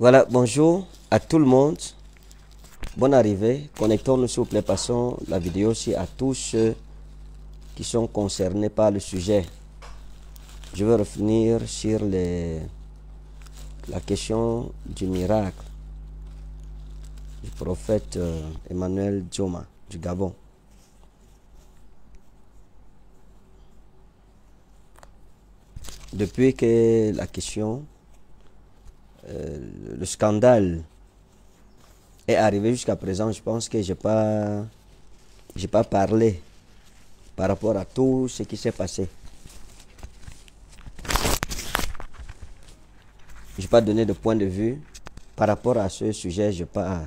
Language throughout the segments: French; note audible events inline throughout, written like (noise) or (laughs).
Voilà, bonjour à tout le monde. Bonne arrivée. Connectons-nous s'il vous plaît. Passons la vidéo aussi à tous ceux qui sont concernés par le sujet. Je veux revenir sur la question du miracle du prophète euh, Emmanuel Dioma du Gabon. Depuis que la question euh, le scandale est arrivé jusqu'à présent, je pense que je n'ai pas, pas parlé par rapport à tout ce qui s'est passé. Je n'ai pas donné de point de vue par rapport à ce sujet, je n'ai pas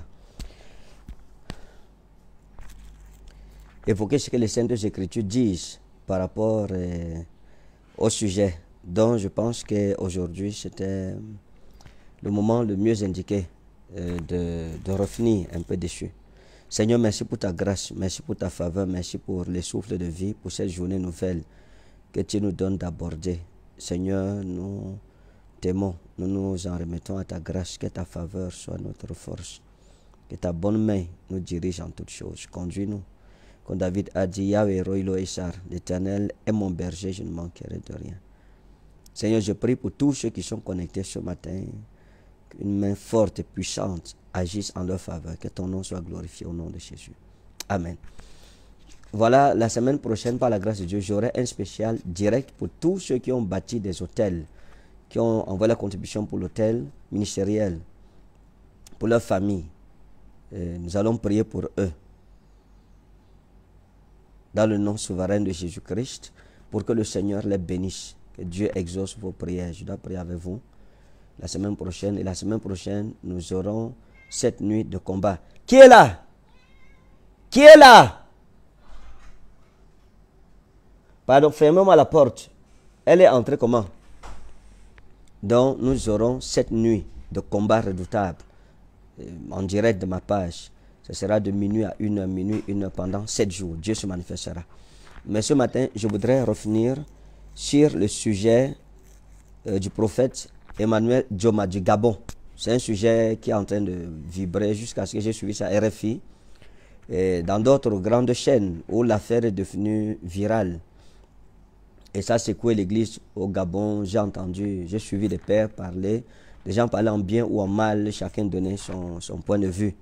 évoqué ce que les Saintes Écritures disent par rapport euh, au sujet. Dont je pense qu'aujourd'hui c'était le moment le mieux indiqué euh, de, revenir un peu déçu. Seigneur, merci pour ta grâce, merci pour ta faveur, merci pour les souffles de vie, pour cette journée nouvelle que tu nous donnes d'aborder. Seigneur, nous t'aimons, nous nous en remettons à ta grâce, que ta faveur soit notre force, que ta bonne main nous dirige en toutes choses. Conduis-nous. Quand David a dit, Yahweh, roi l'Éternel est mon berger, je ne manquerai de rien. Seigneur, je prie pour tous ceux qui sont connectés ce matin, une main forte et puissante agisse en leur faveur. Que ton nom soit glorifié au nom de Jésus. Amen. Voilà, la semaine prochaine, par la grâce de Dieu, j'aurai un spécial direct pour tous ceux qui ont bâti des hôtels, qui ont envoyé la contribution pour l'hôtel ministériel, pour leur famille. nous allons prier pour eux. Dans le nom souverain de Jésus-Christ, pour que le Seigneur les bénisse. Que Dieu exauce vos prières. Je dois prier avec vous. La semaine prochaine et la semaine prochaine, nous aurons cette nuit de combat. Qui est là Qui est là Pardon, fermez-moi la porte. Elle est entrée comment Donc, nous aurons cette nuit de combat redoutable euh, en direct de ma page. Ce sera de minuit à une heure, minuit, une heure pendant sept jours. Dieu se manifestera. Mais ce matin, je voudrais revenir sur le sujet euh, du prophète Emmanuel Dioma du Gabon. C'est un sujet qui est en train de vibrer jusqu'à ce que j'ai suivi sa RFI. Et dans d'autres grandes chaînes où l'affaire est devenue virale. Et ça quoi l'église au Gabon. J'ai entendu, j'ai suivi des pères parler. Des gens parlant bien ou en mal, chacun donnait son, son point de vue.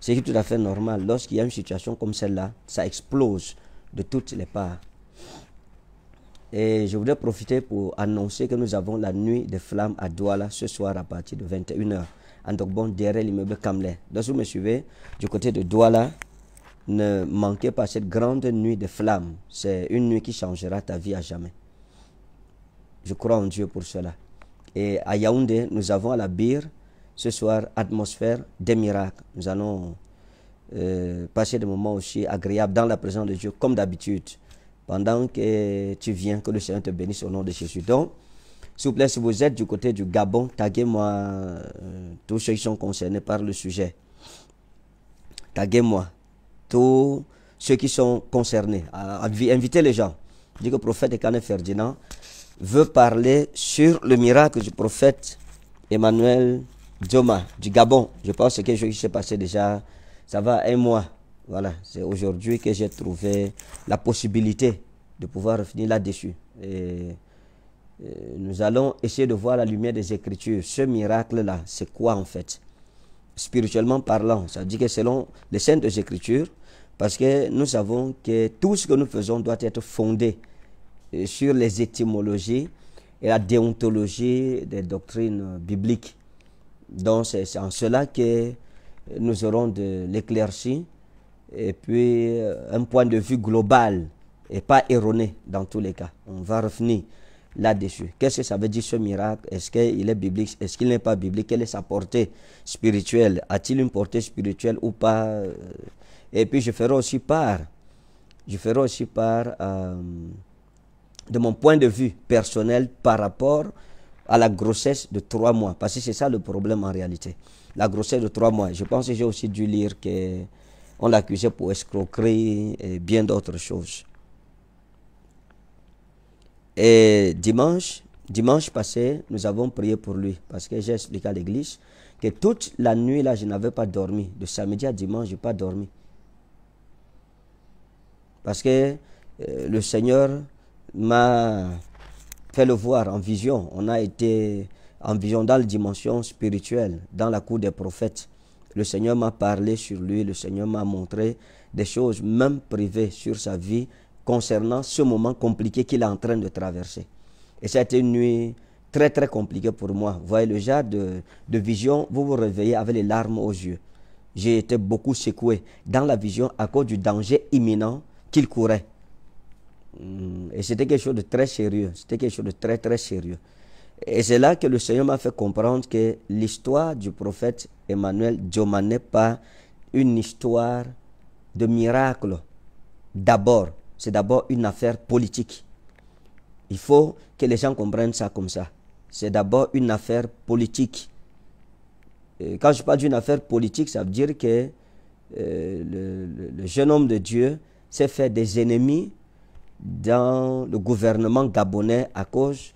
C'est tout à fait normal. Lorsqu'il y a une situation comme celle-là, ça explose de toutes les parts. Et je voudrais profiter pour annoncer que nous avons la nuit des flammes à Douala ce soir à partir de 21h. En bon derrière l'immeuble Kamle. Donc, vous me suivez du côté de Douala, ne manquez pas cette grande nuit de flammes. C'est une nuit qui changera ta vie à jamais. Je crois en Dieu pour cela. Et à Yaoundé, nous avons à la Bire ce soir atmosphère des miracles. Nous allons euh, passer des moments aussi agréables dans la présence de Dieu comme d'habitude pendant que tu viens, que le Seigneur te bénisse au nom de Jésus. Donc, s'il vous plaît, si vous êtes du côté du Gabon, taguez-moi euh, tous ceux qui sont concernés par le sujet. Taguez-moi tous ceux qui sont concernés. invitez les gens. Je Dis que le prophète Canet Ferdinand veut parler sur le miracle du prophète Emmanuel Dioma du Gabon. Je pense que je qui passé déjà, ça va un mois. Voilà, c'est aujourd'hui que j'ai trouvé la possibilité de pouvoir revenir là-dessus. Euh, nous allons essayer de voir la lumière des Écritures. Ce miracle-là, c'est quoi en fait Spirituellement parlant, ça dit que selon les des Écritures, parce que nous savons que tout ce que nous faisons doit être fondé euh, sur les étymologies et la déontologie des doctrines bibliques. Donc c'est en cela que nous aurons de l'éclaircie et puis euh, un point de vue global et pas erroné dans tous les cas. On va revenir là-dessus. Qu'est-ce que ça veut dire ce miracle Est-ce qu'il est biblique Est-ce qu'il n'est pas biblique Quelle est sa portée spirituelle A-t-il une portée spirituelle ou pas euh? Et puis je ferai aussi part, je ferai aussi part euh, de mon point de vue personnel par rapport à la grossesse de trois mois. Parce que c'est ça le problème en réalité. La grossesse de trois mois. Je pense que j'ai aussi dû lire que on l'accusait pour escroquerie et bien d'autres choses. Et dimanche, dimanche passé, nous avons prié pour lui parce que j'ai expliqué à l'église que toute la nuit là, je n'avais pas dormi. De samedi à dimanche, je n'ai pas dormi. Parce que euh, le Seigneur m'a fait le voir en vision. On a été en vision dans la dimension spirituelle, dans la cour des prophètes. Le Seigneur m'a parlé sur lui, le Seigneur m'a montré des choses, même privées, sur sa vie concernant ce moment compliqué qu'il est en train de traverser. Et c'était une nuit très très compliquée pour moi. Vous voyez le genre de, de vision, vous vous réveillez avec les larmes aux yeux. J'ai été beaucoup secoué dans la vision à cause du danger imminent qu'il courait. Hmm, et c'était quelque chose de très sérieux. C'était quelque chose de très très sérieux. Et c'est là que le Seigneur m'a fait comprendre que l'histoire du prophète Emmanuel Dioma n'est pas une histoire de miracle. D'abord, c'est d'abord une affaire politique. Il faut que les gens comprennent ça comme ça. C'est d'abord une affaire politique. quand je parle d'une affaire politique, ça veut dire que euh, le, le jeune homme de Dieu s'est fait des ennemis dans le gouvernement gabonais à cause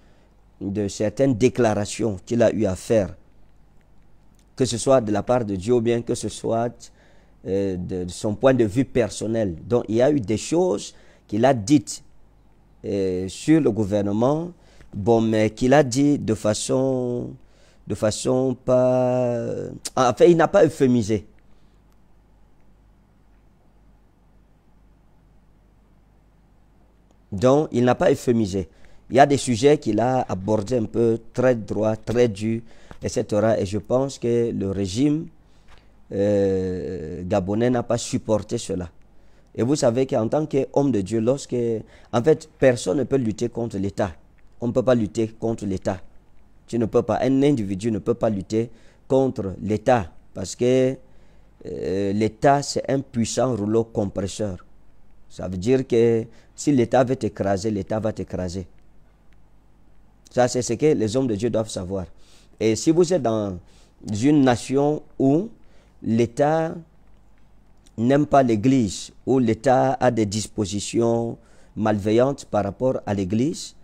de certaines déclarations qu'il a eu à faire, que ce soit de la part de Dieu ou bien que ce soit euh, de, son point de vue personnel. Donc il y a eu des choses qu'il a dites euh, sur le gouvernement, bon, mais qu'il a dit de façon, de façon pas, euh, fait il n'a pas euphémisé. Donc, il n'a pas euphémisé. Il y a des sujets qu'il a abordés un peu très droit, très dur, etc. Et je pense que le régime euh, gabonais n'a pas supporté cela. Et vous savez qu'en tant qu'homme de Dieu, lorsque. En fait, personne ne peut lutter contre l'État. On ne peut pas lutter contre l'État. Tu ne peux pas. Un individu ne peut pas lutter contre l'État. Parce que euh, l'État, c'est un puissant rouleau compresseur. Ça veut dire que si l'État veut t'écraser, l'État va t'écraser. Ça, c'est ce que les hommes de Dieu doivent savoir. Et si vous êtes dans une nation où l'État n'aime pas l'Église, où l'État a des dispositions malveillantes par rapport à l'Église,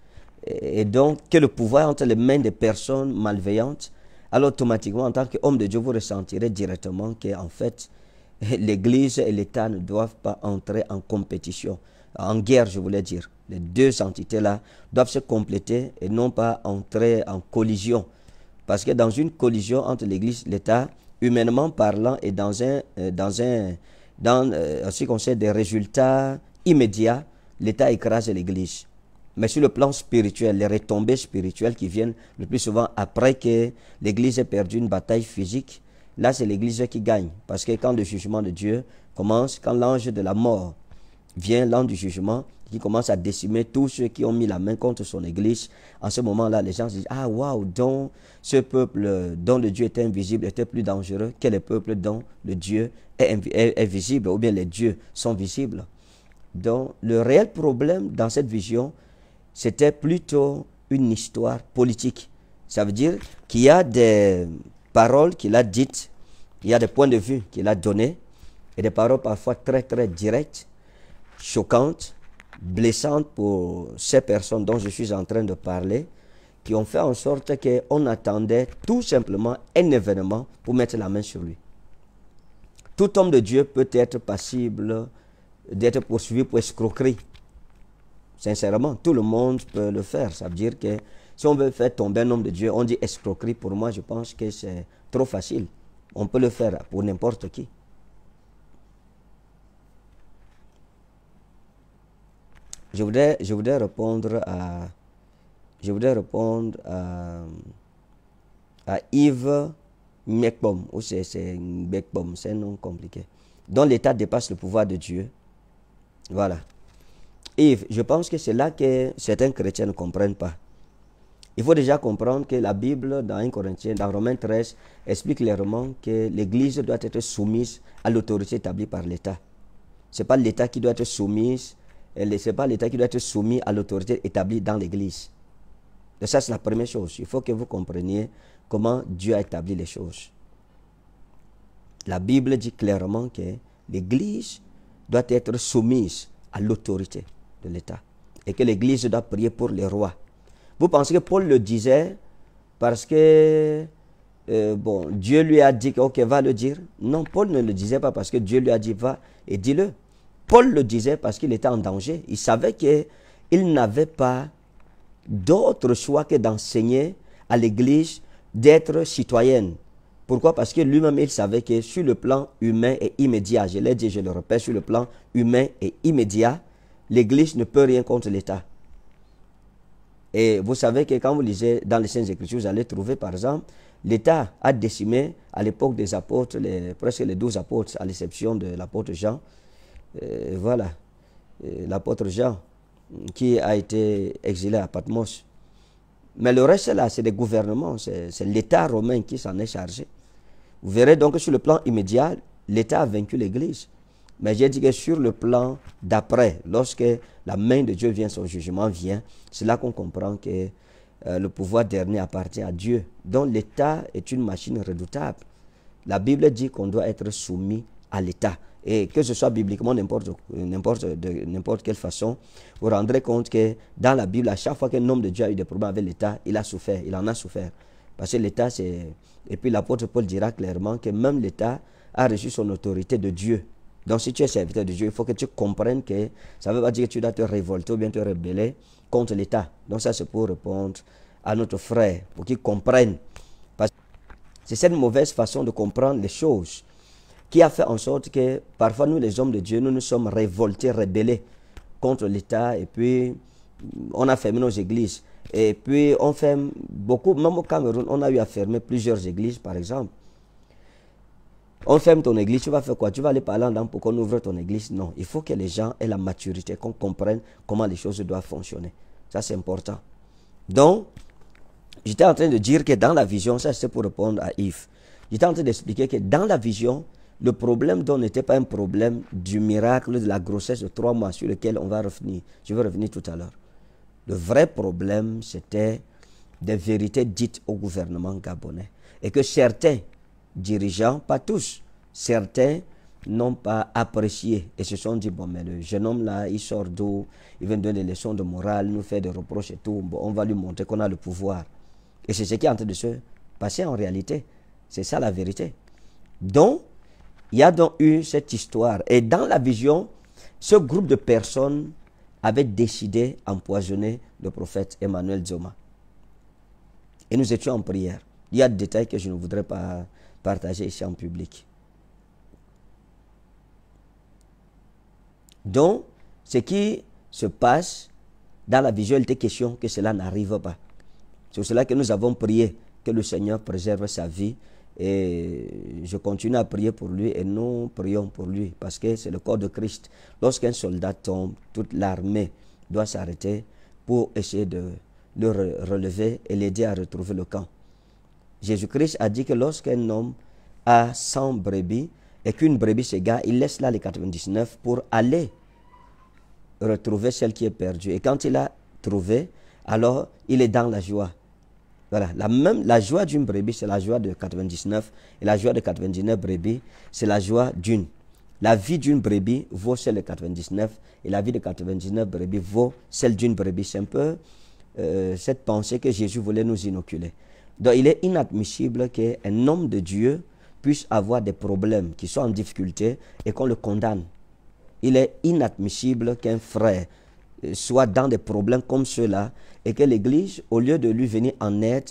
et donc que le pouvoir entre les mains des personnes malveillantes, alors automatiquement, en tant qu'homme de Dieu, vous ressentirez directement qu'en fait, (laughs) l'Église et l'État ne doivent pas entrer en compétition en guerre, je voulais dire. Les deux entités-là doivent se compléter et non pas entrer en collision. Parce que dans une collision entre l'Église et l'État, humainement parlant, et dans un, euh, dans un, dans euh, en ce qui concerne des résultats immédiats, l'État écrase l'Église. Mais sur le plan spirituel, les retombées spirituelles qui viennent le plus souvent après que l'Église ait perdu une bataille physique, là c'est l'Église qui gagne. Parce que quand le jugement de Dieu commence, quand l'ange de la mort vient l'an du jugement qui commence à décimer tous ceux qui ont mis la main contre son église. En ce moment-là, les gens se disent, ah waouh, donc ce peuple euh, dont le Dieu était invisible était plus dangereux que les peuples dont le Dieu est, est, est visible, ou bien les dieux sont visibles. Donc le réel problème dans cette vision, c'était plutôt une histoire politique. Ça veut dire qu'il y a des paroles qu'il a dites, il y a des points de vue qu'il a donnés, et des paroles parfois très très directes, choquante, blessante pour ces personnes dont je suis en train de parler, qui ont fait en sorte qu'on attendait tout simplement un événement pour mettre la main sur lui. Tout homme de Dieu peut être passible d'être poursuivi pour escroquerie. Sincèrement, tout le monde peut le faire. Ça veut dire que si on veut faire tomber un homme de Dieu, on dit escroquerie. Pour moi, je pense que c'est trop facile. On peut le faire pour n'importe qui. Je voudrais, je voudrais répondre à, je voudrais répondre à, à Yves Mekpom, oh, c'est c'est un nom compliqué, dont l'État dépasse le pouvoir de Dieu. Voilà. Yves, je pense que c'est là que certains chrétiens ne comprennent pas. Il faut déjà comprendre que la Bible, dans 1 Corinthiens, dans Romains 13, explique clairement que l'Église doit être soumise à l'autorité établie par l'État. Ce n'est pas l'État qui doit être soumise ce n'est pas l'État qui doit être soumis à l'autorité établie dans l'Église. Et ça, c'est la première chose. Il faut que vous compreniez comment Dieu a établi les choses. La Bible dit clairement que l'Église doit être soumise à l'autorité de l'État et que l'Église doit prier pour les rois. Vous pensez que Paul le disait parce que euh, bon, Dieu lui a dit, ok, va le dire. Non, Paul ne le disait pas parce que Dieu lui a dit, va et dis-le. Paul le disait parce qu'il était en danger. Il savait qu'il n'avait pas d'autre choix que d'enseigner à l'Église d'être citoyenne. Pourquoi Parce que lui-même, il savait que sur le plan humain et immédiat, je l'ai dit, je le répète, sur le plan humain et immédiat, l'Église ne peut rien contre l'État. Et vous savez que quand vous lisez dans les Saintes Écritures, vous allez trouver, par exemple, l'État a décimé à l'époque des apôtres, presque les douze apôtres, à l'exception de l'apôtre Jean, euh, voilà, euh, l'apôtre Jean, qui a été exilé à Patmos. Mais le reste, là, c'est des gouvernements, c'est l'État romain qui s'en est chargé. Vous verrez donc que sur le plan immédiat, l'État a vaincu l'Église. Mais j'ai dit que sur le plan d'après, lorsque la main de Dieu vient, son jugement vient, c'est là qu'on comprend que euh, le pouvoir dernier appartient à Dieu, Donc l'État est une machine redoutable. La Bible dit qu'on doit être soumis à l'État et que ce soit bibliquement n'importe n'importe quelle façon, vous rendrez compte que dans la Bible, à chaque fois qu'un homme de Dieu a eu des problèmes avec l'État, il a souffert, il en a souffert. Parce que l'État, c'est... Et puis l'apôtre Paul dira clairement que même l'État a reçu son autorité de Dieu. Donc si tu es serviteur de Dieu, il faut que tu comprennes que ça ne veut pas dire que tu dois te révolter ou bien te rebeller contre l'État. Donc ça, c'est pour répondre à notre frère, pour qu'il comprenne. Parce que c'est cette mauvaise façon de comprendre les choses qui a fait en sorte que parfois nous, les hommes de Dieu, nous nous sommes révoltés, rébellés contre l'État et puis mm, on a fermé nos églises. Et puis on ferme beaucoup, même au Cameroun, on a eu à fermer plusieurs églises par exemple. On ferme ton église, tu vas faire quoi Tu vas aller parler en pour qu'on ouvre ton église Non, il faut que les gens aient la maturité, qu'on comprenne comment les choses doivent fonctionner. Ça, c'est important. Donc, j'étais en train de dire que dans la vision, ça c'est pour répondre à Yves. J'étais en train d'expliquer que dans la vision, le problème dont n'était pas un problème du miracle de la grossesse de trois mois sur lequel on va revenir. Je vais revenir tout à l'heure. Le vrai problème, c'était des vérités dites au gouvernement gabonais et que certains dirigeants, pas tous, certains n'ont pas apprécié et se sont dit bon mais le jeune homme là il sort d'eau, il vient donner des leçons de morale nous fait des reproches et tout bon, on va lui montrer qu'on a le pouvoir et c'est ce qui est en train de se passer en réalité c'est ça la vérité donc il y a donc eu cette histoire. Et dans la vision, ce groupe de personnes avait décidé d'empoisonner le prophète Emmanuel Zoma. Et nous étions en prière. Il y a des détails que je ne voudrais pas partager ici en public. Donc, ce qui se passe dans la vision, il était question que cela n'arrive pas. C'est pour cela que nous avons prié, que le Seigneur préserve sa vie et je continue à prier pour lui et nous prions pour lui parce que c'est le corps de Christ. Lorsqu'un soldat tombe, toute l'armée doit s'arrêter pour essayer de le relever et l'aider à retrouver le camp. Jésus-Christ a dit que lorsqu'un homme a 100 brebis et qu'une brebis s'égare, il laisse là les 99 pour aller retrouver celle qui est perdue. Et quand il a trouvé, alors il est dans la joie. Voilà, la même, la joie d'une brebis, c'est la joie de 99, et la joie de 99 brebis, c'est la joie d'une. La vie d'une brebis vaut celle de 99, et la vie de 99 brebis vaut celle d'une brebis. C'est un peu euh, cette pensée que Jésus voulait nous inoculer. Donc, il est inadmissible qu'un homme de Dieu puisse avoir des problèmes, qui soit en difficulté, et qu'on le condamne. Il est inadmissible qu'un frère euh, soit dans des problèmes comme cela et que l'Église, au lieu de lui venir en aide,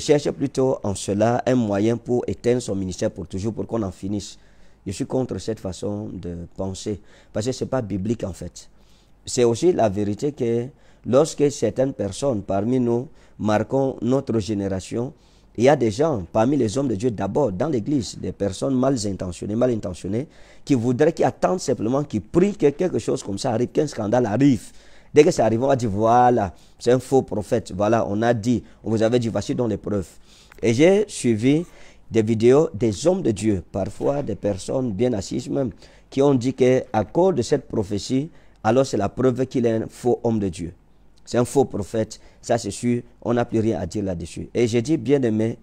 cherche plutôt en cela un moyen pour éteindre son ministère pour toujours, pour qu'on en finisse. Je suis contre cette façon de penser parce que ce n'est pas biblique en fait. C'est aussi la vérité que lorsque certaines personnes parmi nous marquons notre génération, il y a des gens, parmi les hommes de Dieu d'abord, dans l'église, des personnes mal intentionnées, mal intentionnées, qui voudraient, qui attendent simplement, qui prient que quelque chose comme ça arrive, qu'un scandale arrive. Dès que ça arrive, on va dire, voilà, c'est un faux prophète. Voilà, on a dit, on vous avait dit, voici dans les preuves. Et j'ai suivi des vidéos des hommes de Dieu, parfois des personnes bien assises même, qui ont dit qu'à cause de cette prophétie, alors c'est la preuve qu'il est un faux homme de Dieu c'est un faux prophète, ça c'est sûr, on n'a plus rien à dire là-dessus. Et j'ai dit, bien aimé,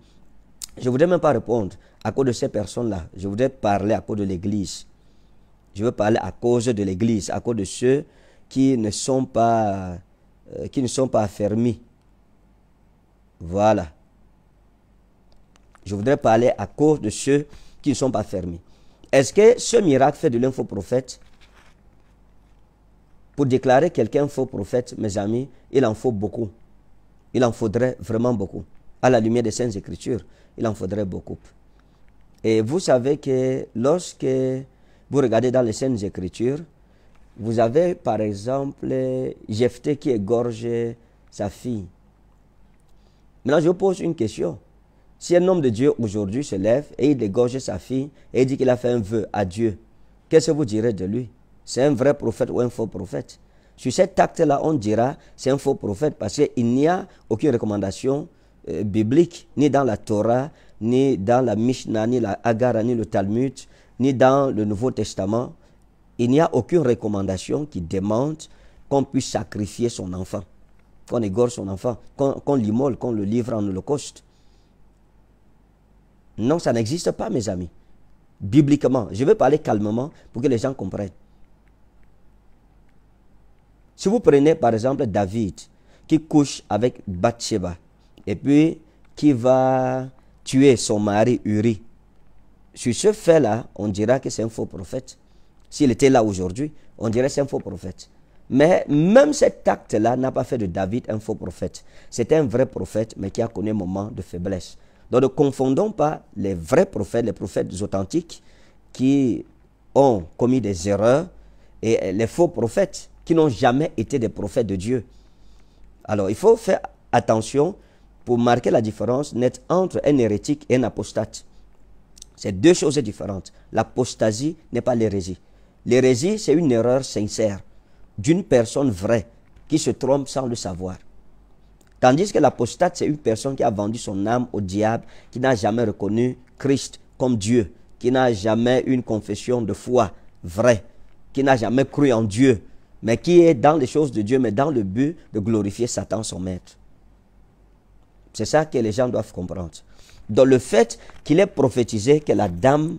je ne voudrais même pas répondre à cause de ces personnes-là, je voudrais parler à cause de l'Église. Je veux parler à cause de l'Église, à cause de ceux qui ne sont pas, euh, qui ne sont pas affermis. Voilà. Je voudrais parler à cause de ceux qui ne sont pas fermés. Est-ce que ce miracle fait de l'un faux prophète pour déclarer quelqu'un faux prophète, mes amis, il en faut beaucoup. Il en faudrait vraiment beaucoup. À la lumière des Saintes Écritures, il en faudrait beaucoup. Et vous savez que lorsque vous regardez dans les Saintes Écritures, vous avez par exemple Jephthé qui égorge sa fille. Maintenant, je vous pose une question. Si un homme de Dieu aujourd'hui se lève et il égorge sa fille et il dit qu'il a fait un vœu à Dieu, qu'est-ce que vous direz de lui c'est un vrai prophète ou un faux prophète. Sur cet acte-là, on dira c'est un faux prophète parce qu'il n'y a aucune recommandation euh, biblique, ni dans la Torah, ni dans la Mishnah, ni la Hagarah, ni le Talmud, ni dans le Nouveau Testament. Il n'y a aucune recommandation qui demande qu'on puisse sacrifier son enfant, qu'on égore son enfant, qu'on l'immole, qu'on le livre en holocauste. Non, ça n'existe pas, mes amis. Bibliquement, je vais parler calmement pour que les gens comprennent. Si vous prenez par exemple David, qui couche avec Bathsheba, et puis qui va tuer son mari Uri, sur ce fait-là, on dira que c'est un faux prophète. S'il était là aujourd'hui, on dirait que c'est un faux prophète. Mais même cet acte-là n'a pas fait de David un faux prophète. C'est un vrai prophète, mais qui a connu un moment de faiblesse. Donc ne confondons pas les vrais prophètes, les prophètes authentiques qui ont commis des erreurs, et les faux prophètes qui n'ont jamais été des prophètes de Dieu. Alors il faut faire attention pour marquer la différence nette entre un hérétique et un apostate. C'est deux choses différentes. L'apostasie n'est pas l'hérésie. L'hérésie, c'est une erreur sincère d'une personne vraie qui se trompe sans le savoir. Tandis que l'apostate, c'est une personne qui a vendu son âme au diable, qui n'a jamais reconnu Christ comme Dieu, qui n'a jamais une confession de foi vraie, qui n'a jamais cru en Dieu, mais qui est dans les choses de Dieu, mais dans le but de glorifier Satan, son maître. C'est ça que les gens doivent comprendre. Dans le fait qu'il est prophétisé que la dame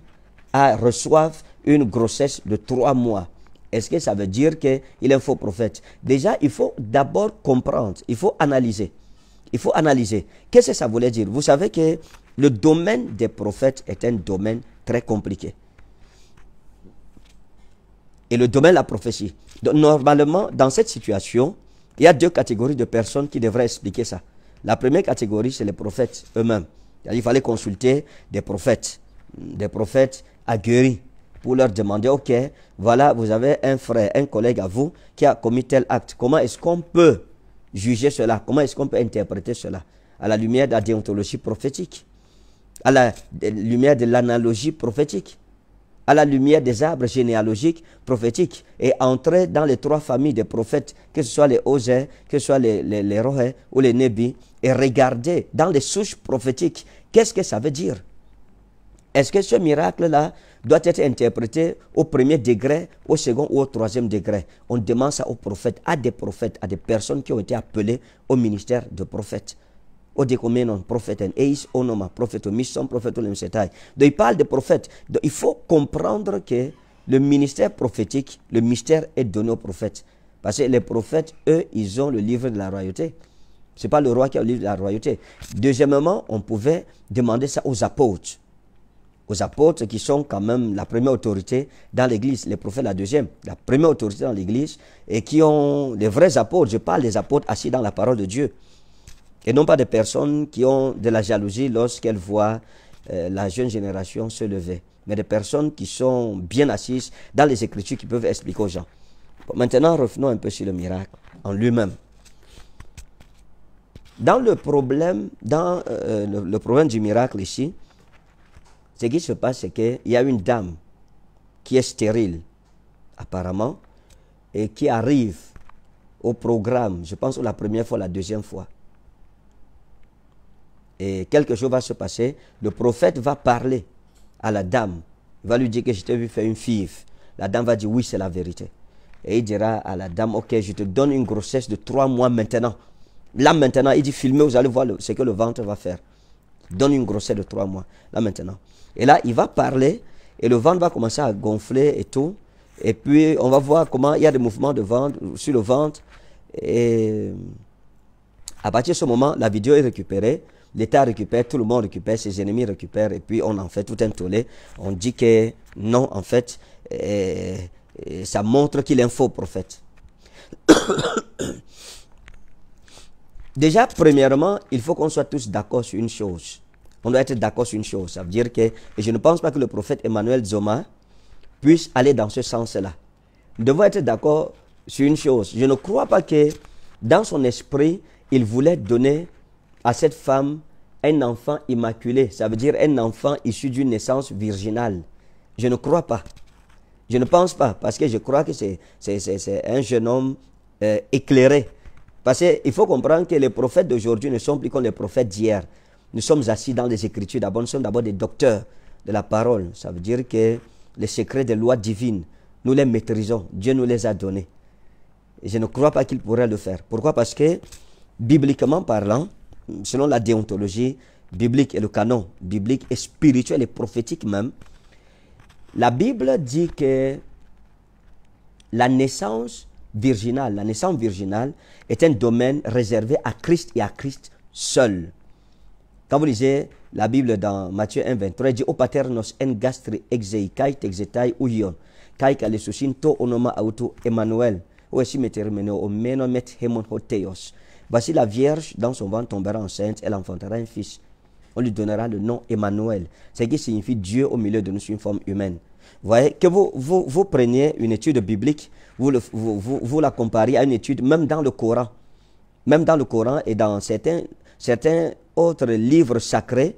a reçoive une grossesse de trois mois, est-ce que ça veut dire qu'il est un faux prophète Déjà, il faut d'abord comprendre, il faut analyser. Il faut analyser. Qu'est-ce que ça voulait dire Vous savez que le domaine des prophètes est un domaine très compliqué. Et le domaine de la prophétie normalement, dans cette situation, il y a deux catégories de personnes qui devraient expliquer ça. La première catégorie, c'est les prophètes eux-mêmes. Il fallait consulter des prophètes, des prophètes aguerris, pour leur demander, OK, voilà, vous avez un frère, un collègue à vous qui a commis tel acte. Comment est-ce qu'on peut juger cela Comment est-ce qu'on peut interpréter cela À la lumière de la déontologie prophétique, à la lumière de l'analogie prophétique à la lumière des arbres généalogiques prophétiques et entrer dans les trois familles des prophètes, que ce soit les Osées, que ce soit les, les, ou les nebi, et regarder dans les souches prophétiques, qu'est-ce que ça veut dire Est-ce que ce miracle-là doit être interprété au premier degré, au second ou au troisième degré On demande ça aux prophètes, à des prophètes, à des personnes qui ont été appelées au ministère de prophètes mission Donc il parle de prophètes. il faut comprendre que le ministère prophétique, le mystère est donné aux prophètes. Parce que les prophètes, eux, ils ont le livre de la royauté. Ce n'est pas le roi qui a le livre de la royauté. Deuxièmement, on pouvait demander ça aux apôtres. Aux apôtres qui sont quand même la première autorité dans l'Église, les prophètes la deuxième, la première autorité dans l'Église, et qui ont les vrais apôtres, je parle des apôtres assis dans la parole de Dieu et non pas des personnes qui ont de la jalousie lorsqu'elles voient euh, la jeune génération se lever, mais des personnes qui sont bien assises dans les Écritures qui peuvent expliquer aux gens. maintenant, revenons un peu sur le miracle en lui-même. Dans le problème, dans euh, euh, le, problème du miracle ici, ce qui se passe, c'est qu'il y a une dame qui est stérile, apparemment, et qui arrive au programme, je pense, la première fois, la deuxième fois et quelque chose va se passer, le prophète va parler à la dame. Il va lui dire que je t'ai vu faire une five. La dame va dire oui, c'est la vérité. Et il dira à la dame, ok, je te donne une grossesse de trois mois maintenant. Là maintenant, il dit filmez, vous allez voir ce que le ventre va faire. Donne une grossesse de trois mois. Là maintenant. Et là, il va parler et le ventre va commencer à gonfler et tout. Et puis, on va voir comment il y a des mouvements de ventre, sur le ventre. Et à partir de ce moment, la vidéo est récupérée l'État récupère, tout le monde récupère, ses ennemis récupèrent, et puis on en fait tout un tollé. On dit que non, en fait, eh, eh, ça montre qu'il est un faux prophète. (coughs) Déjà, premièrement, il faut qu'on soit tous d'accord sur une chose. On doit être d'accord sur une chose. Ça veut dire que je ne pense pas que le prophète Emmanuel Zoma puisse aller dans ce sens-là. Nous devons être d'accord sur une chose. Je ne crois pas que dans son esprit, il voulait donner à cette femme un enfant immaculé, ça veut dire un enfant issu d'une naissance virginale. Je ne crois pas. Je ne pense pas, parce que je crois que c'est un jeune homme euh, éclairé. Parce qu'il faut comprendre que les prophètes d'aujourd'hui ne sont plus comme les prophètes d'hier. Nous sommes assis dans les Écritures. D'abord, nous sommes d'abord des docteurs de la parole. Ça veut dire que les secrets des lois divines, nous les maîtrisons. Dieu nous les a donnés. Et je ne crois pas qu'il pourrait le faire. Pourquoi Parce que, bibliquement parlant, selon la déontologie biblique et le canon biblique et spirituel et prophétique même, la Bible dit que la naissance virginale, la naissance virginale est un domaine réservé à Christ et à Christ seul. Quand vous lisez la Bible dans Matthieu 1, 23, il dit O paternos en gastri kai texetai uion, kai kalesusin to onoma auto Emmanuel, o meneo, o meno met hemon hoteos. Voici bah, la Vierge dans son ventre tombera enceinte, elle enfantera un fils. On lui donnera le nom Emmanuel, ce qui signifie Dieu au milieu de nous sous une forme humaine. Voyez, que vous, preniez une étude biblique, vous, la comparez à une étude même dans le Coran. Même dans le Coran et dans certains, certains autres livres sacrés,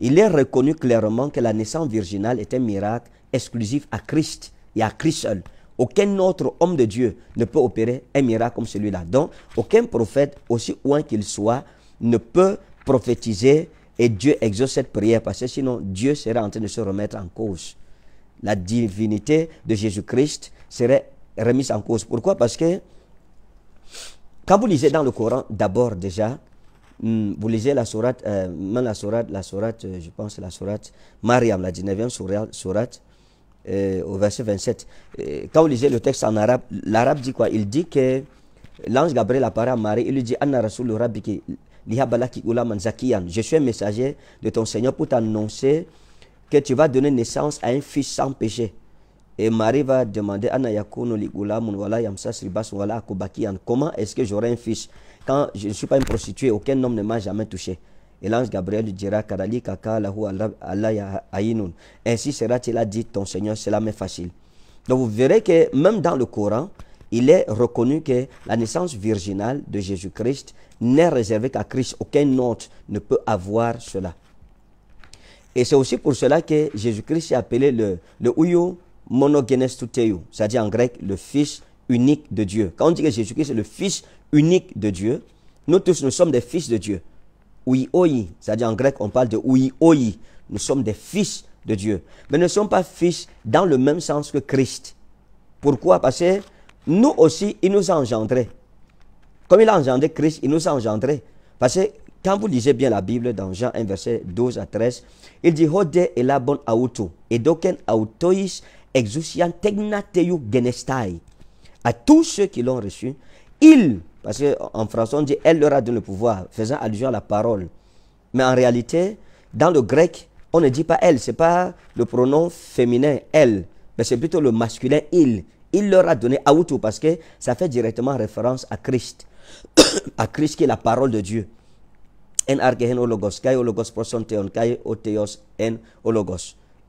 il est reconnu clairement que la naissance virginale est un miracle exclusif à Christ et à Christ seul. Aucun autre homme de Dieu ne peut opérer un miracle comme celui-là. Donc, aucun prophète, aussi loin qu'il soit, ne peut prophétiser et Dieu exauce cette prière parce que sinon Dieu serait en train de se remettre en cause. La divinité de Jésus-Christ serait remise en cause. Pourquoi Parce que quand vous lisez dans le Coran, d'abord déjà, hmm, vous lisez la sourate, euh, la sourate, la sourate, euh, je pense la sourate, Mariam, la 19e sourate, sourate euh, au verset 27. Euh, quand on lisait le texte en arabe, l'arabe dit quoi Il dit que l'ange Gabriel apparaît à Marie, et lui dit je suis un messager de ton Seigneur pour t'annoncer que tu vas donner naissance à un fils sans péché. Et Marie va demander Comment est-ce que j'aurai un fils quand je ne suis pas une prostituée, aucun homme ne m'a jamais touché. Et l'ange Gabriel lui dira, Ainsi sera-t-il a dit ton Seigneur, cela m'est facile. Donc vous verrez que même dans le Coran, il est reconnu que la naissance virginale de Jésus-Christ n'est réservée qu'à Christ. Aucun autre ne peut avoir cela. Et c'est aussi pour cela que Jésus-Christ est appelé le, le Uyo Monogenestuteu, c'est-à-dire en grec le Fils unique de Dieu. Quand on dit que Jésus-Christ est le Fils unique de Dieu, nous tous, nous sommes des fils de Dieu. Oui. c'est-à-dire en grec on parle de Oui, Oui. nous sommes des fils de Dieu. Mais nous ne sommes pas fils dans le même sens que Christ. Pourquoi Parce que nous aussi, il nous a engendrés. Comme il a engendré Christ, il nous a engendrés. Parce que quand vous lisez bien la Bible dans Jean 1, verset 12 à 13, il dit Hode bonne auto, doken autois tegnateu genestai. À tous ceux qui l'ont reçu, il, parce qu'en français on dit elle leur a donné le pouvoir, faisant allusion à la parole. Mais en réalité, dans le grec, on ne dit pas elle, c'est pas le pronom féminin elle, mais c'est plutôt le masculin il. Il leur a donné aoutou, parce que ça fait directement référence à Christ, (coughs) à Christ qui est la parole de Dieu. En kai kai en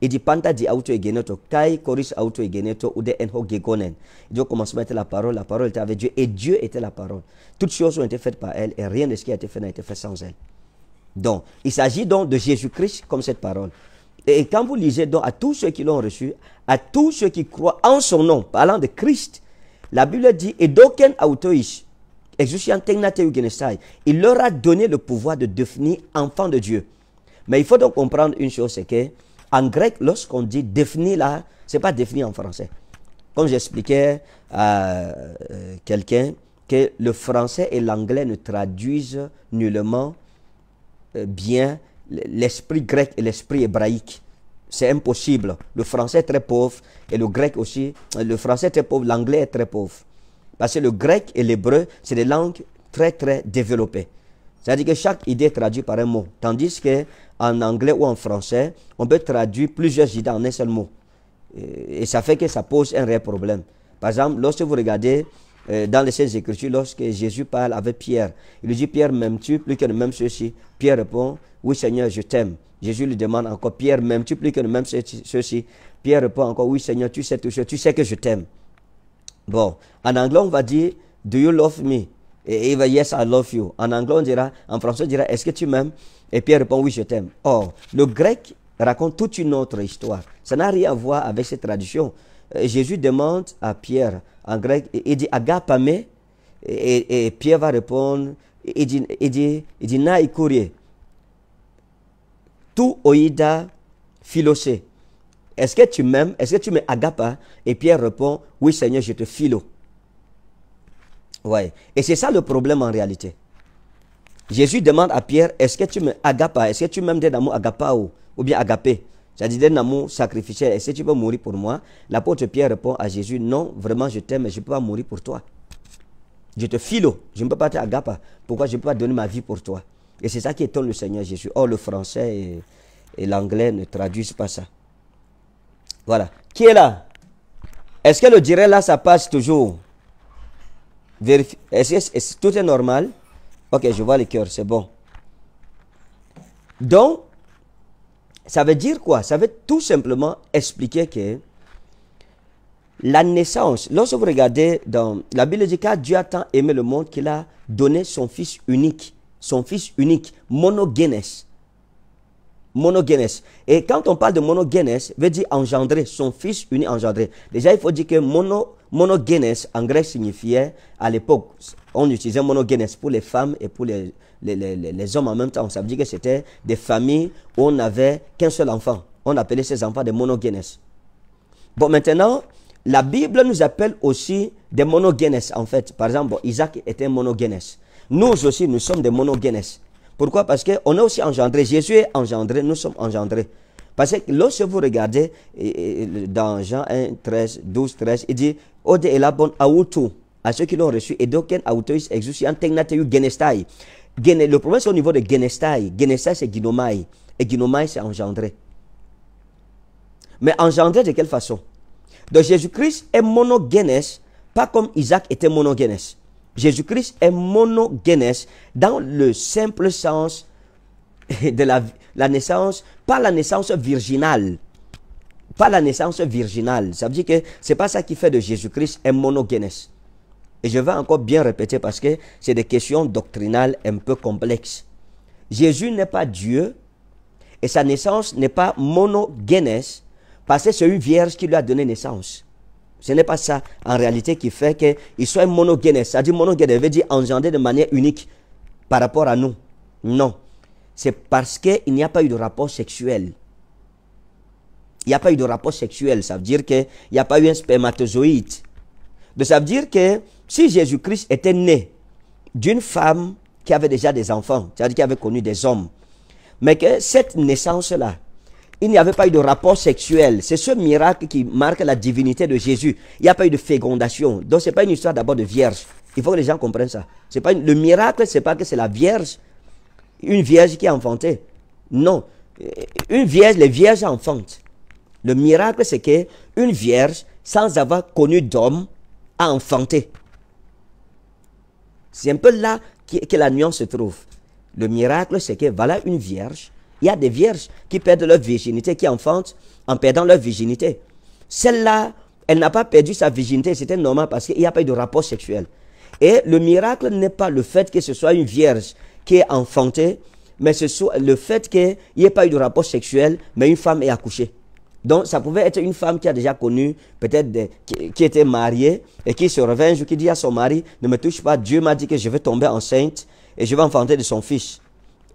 dit, panta di auto egeneto kai koris auto egeneto ude enho gegonen commencement était la parole la parole était avec Dieu et Dieu était la parole toutes choses ont été faites par elle et rien de ce qui a été fait n'a été fait sans elle donc il s'agit donc de Jésus-Christ comme cette parole et quand vous lisez donc à tous ceux qui l'ont reçu à tous ceux qui croient en son nom parlant de Christ la Bible dit et d'aucun autois il leur a donné le pouvoir de devenir enfants de Dieu mais il faut donc comprendre une chose c'est que en grec, lorsqu'on dit définir là, c'est pas défini en français. Comme j'expliquais à euh, euh, quelqu'un que le français et l'anglais ne traduisent nullement euh, bien l'esprit grec et l'esprit hébraïque. C'est impossible. Le français est très pauvre et le grec aussi. Le français est très pauvre, l'anglais est très pauvre. Parce que le grec et l'hébreu, c'est des langues très très développées. C'est-à-dire que chaque idée est traduite par un mot. Tandis que en anglais ou en français, on peut traduire plusieurs idées en un seul mot. Et ça fait que ça pose un réel problème. Par exemple, lorsque vous regardez euh, dans les Saintes Écritures, lorsque Jésus parle avec Pierre, il lui dit Pierre, m'aimes-tu plus que le même ceci Pierre répond Oui, Seigneur, je t'aime. Jésus lui demande encore Pierre, m'aimes-tu plus que le même ceci Pierre répond encore Oui, Seigneur, tu sais tu sais que je t'aime. Bon, en anglais, on va dire Do you love me et il va, yes, I love you. En anglais, on dira, en français, on dira, est-ce que tu m'aimes Et Pierre répond, oui, je t'aime. Or, le grec raconte toute une autre histoire. Ça n'a rien à voir avec cette tradition. Euh, Jésus demande à Pierre, en grec, il dit, agapame. Et, et Pierre va répondre, il dit, il dit, Tu philosé. Est-ce que tu m'aimes Est-ce que tu me agapa Et Pierre répond, oui Seigneur, je te philo. Et c'est ça le problème en réalité. Jésus demande à Pierre, est-ce que tu me agapas, est-ce que tu m'aimes d'un amour agapa ou, bien agapé C'est-à-dire d'un amour sacrificiel, est-ce que tu peux mourir pour moi L'apôtre Pierre répond à Jésus, non, vraiment je t'aime, mais je ne peux pas mourir pour toi. Je te filo, je ne peux pas te Pourquoi je ne peux pas donner ma vie pour toi Et c'est ça qui étonne le Seigneur Jésus. Or, le français et, l'anglais ne traduisent pas ça. Voilà. Qui est là Est-ce que le direct là, ça passe toujours est-ce que tout est normal? Ok, je vois le cœur, c'est bon. Donc, ça veut dire quoi? Ça veut tout simplement expliquer que la naissance, lorsque vous regardez dans la Bible dit Dieu a tant aimé le monde qu'il a donné son Fils unique, son Fils unique, monogénèse monogenes. Et quand on parle de monogenes, veut dire engendrer, son fils uni engendré. Déjà, il faut dire que mono, monogenes en grec signifiait, à l'époque, on utilisait monogenes pour les femmes et pour les, hommes en même temps. Ça veut dire que c'était des familles où on n'avait qu'un seul enfant. On appelait ces enfants des monogenes. Bon, maintenant, la Bible nous appelle aussi des monogenes, en fait. Par exemple, Isaac était monogenes. Nous aussi, nous sommes des monogenes. Pourquoi Parce qu'on est aussi engendré. Jésus est engendré, nous sommes engendrés. Parce que lorsque vous regardez dans Jean 1, 13, 12, 13, il dit Ode elabon à ceux qui l'ont reçu, et d'aucun autois exousiant tegnateyu genestai. Le problème, c'est au niveau de genestai. Genestai, c'est ginomai. Et ginomai, c'est engendré. Mais engendré de quelle façon Donc Jésus-Christ est monogenes, pas comme Isaac était monogenes. Jésus-Christ est monogénèse dans le simple sens de la, naissance, pas la naissance virginale. Pas la naissance virginale. Ça veut dire que c'est pas ça qui fait de Jésus-Christ un monogénèse. Et je vais encore bien répéter parce que c'est des questions doctrinales un peu complexes. Jésus n'est pas Dieu et sa naissance n'est pas monogénèse parce que c'est une vierge qui lui a donné naissance. Ce n'est pas ça, en réalité, qui fait qu'il soit monogénèse, Ça à dire monogène veut dire engendré de manière unique par rapport à nous. Non. C'est parce qu'il n'y a pas eu de rapport sexuel. Il n'y a pas eu de rapport sexuel. Ça veut dire qu'il n'y a pas eu un spermatozoïde. ça veut dire que si Jésus-Christ était né d'une femme qui avait déjà des enfants, c'est-à-dire qui avait connu des hommes, mais que cette naissance-là, il n'y avait pas eu de rapport sexuel. C'est ce miracle qui marque la divinité de Jésus. Il n'y a pas eu de fécondation. Donc, ce n'est pas une histoire d'abord de vierge. Il faut que les gens comprennent ça. C'est pas le miracle, c'est pas que c'est la vierge, une vierge qui a enfanté. Non. Une vierge, les vierges enfantent. Le miracle, c'est que une vierge, sans avoir connu d'homme, a enfanté. C'est un peu là que la nuance se trouve. Le miracle, c'est que voilà une vierge il y a des vierges qui perdent leur virginité, qui enfantent en perdant leur virginité. Celle-là, elle n'a pas perdu sa virginité, c'était normal parce qu'il n'y a pas eu de rapport sexuel. Et le miracle n'est pas le fait que ce soit une vierge qui est enfantée, mais ce le fait qu'il n'y ait pas eu de rapport sexuel, mais une femme est accouchée. Donc, ça pouvait être une femme qui a déjà connu, peut-être qui, qui, était mariée, et qui se revenge, ou qui dit à son mari, ne me touche pas, Dieu m'a dit que je vais tomber enceinte, et je vais enfanter de son fils.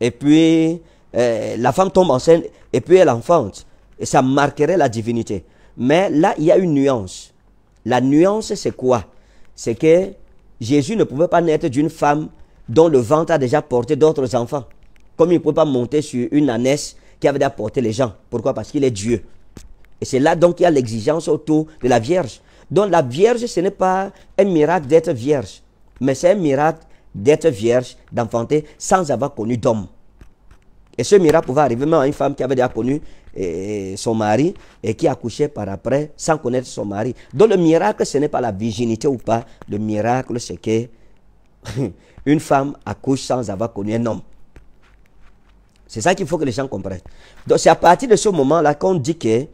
Et puis, euh, la femme tombe enceinte et puis elle enfante. Et ça marquerait la divinité. Mais là, il y a une nuance. La nuance, c'est quoi C'est que Jésus ne pouvait pas naître d'une femme dont le ventre a déjà porté d'autres enfants. Comme il ne pouvait pas monter sur une ânesse qui avait déjà porté les gens. Pourquoi Parce qu'il est Dieu. Et c'est là donc qu'il y a l'exigence autour de la Vierge. Donc la Vierge, ce n'est pas un miracle d'être vierge, mais c'est un miracle d'être vierge, d'enfanter sans avoir connu d'homme. Et ce miracle pouvait arriver même à une femme qui avait déjà connu eh, eh, son mari et qui accouchait par après sans connaître son mari. Donc le miracle, ce n'est pas la virginité ou pas. Le miracle, c'est que (laughs) une femme accouche sans avoir connu un homme. C'est ça qu'il faut que les gens comprennent. Donc c'est à partir de ce moment-là qu'on dit que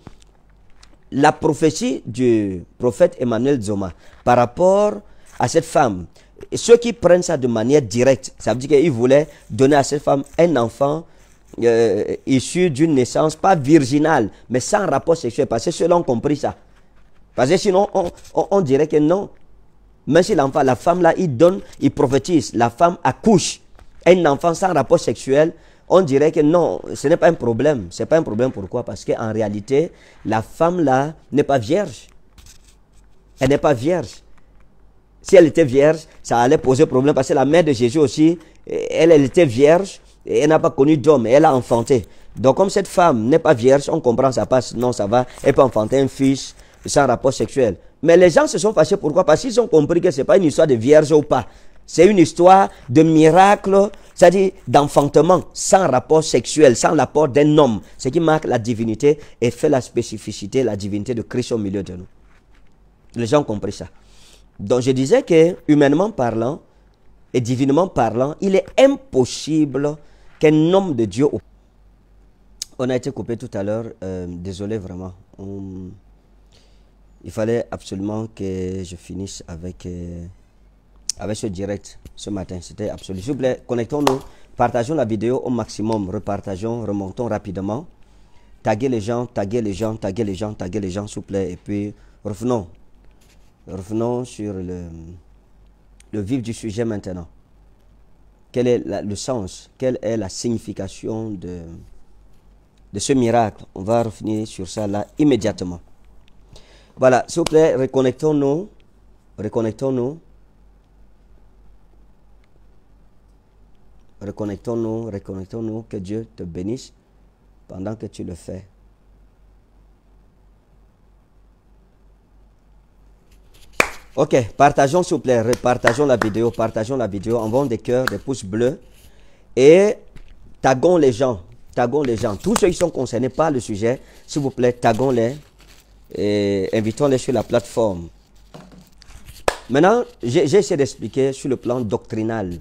la prophétie du prophète Emmanuel Zoma par rapport à cette femme, ceux qui prennent ça de manière directe, ça veut dire qu'ils voulaient donner à cette femme un enfant euh, issu d'une naissance pas virginale, mais sans rapport sexuel. Parce que ceux-là ont compris ça. Parce que sinon, on, on, dirait que non. Même si l'enfant, la femme là, il donne, il prophétise. La femme accouche. Un enfant sans rapport sexuel, on dirait que non, ce n'est pas un problème. Ce n'est pas un problème. Pourquoi Parce qu'en réalité, la femme là n'est pas vierge. Elle n'est pas vierge. Si elle était vierge, ça allait poser problème. Parce que la mère de Jésus aussi, elle, elle était vierge elle n'a pas connu d'homme, elle a enfanté. Donc comme cette femme n'est pas vierge, on comprend, ça passe, non, ça va, elle peut enfanter un fils sans rapport sexuel. Mais les gens se sont fâchés, pourquoi Parce qu'ils ont compris que ce n'est pas une histoire de vierge ou pas. C'est une histoire de miracle, c'est-à-dire d'enfantement, sans rapport sexuel, sans l'apport d'un homme. Ce qui marque la divinité et fait la spécificité, la divinité de Christ au milieu de nous. Les gens ont compris ça. Donc je disais que, humainement parlant, et divinement parlant, il est impossible qu'un homme de Dieu... On a été coupé tout à l'heure, euh, désolé vraiment. Il fallait absolument que je finisse avec, euh, avec ce direct ce matin. C'était absolument... S'il vous plaît, connectons-nous, partageons la vidéo au maximum, repartageons, remontons rapidement. Taguez les gens, taguez les gens, taguez les gens, taguez les gens, s'il vous plaît. Et puis, revenons. Revenons sur le le vif du sujet maintenant. Quel est le sens Quelle est la signification de, de ce miracle On va revenir sur ça là immédiatement. Voilà, s'il vous plaît, reconnectons-nous. Reconnectons-nous. Reconnectons-nous, reconnectons-nous. Que Dieu te bénisse pendant que tu le fais. Ok, partageons s'il vous plaît, partageons la vidéo, partageons la vidéo, envoyons des cœurs, des pouces bleus et taguons les gens, tagons les gens. Tous ceux qui sont concernés par le sujet, s'il vous plaît, taguons-les et invitons-les sur la plateforme. Maintenant, j'ai essayé d'expliquer sur le plan doctrinal.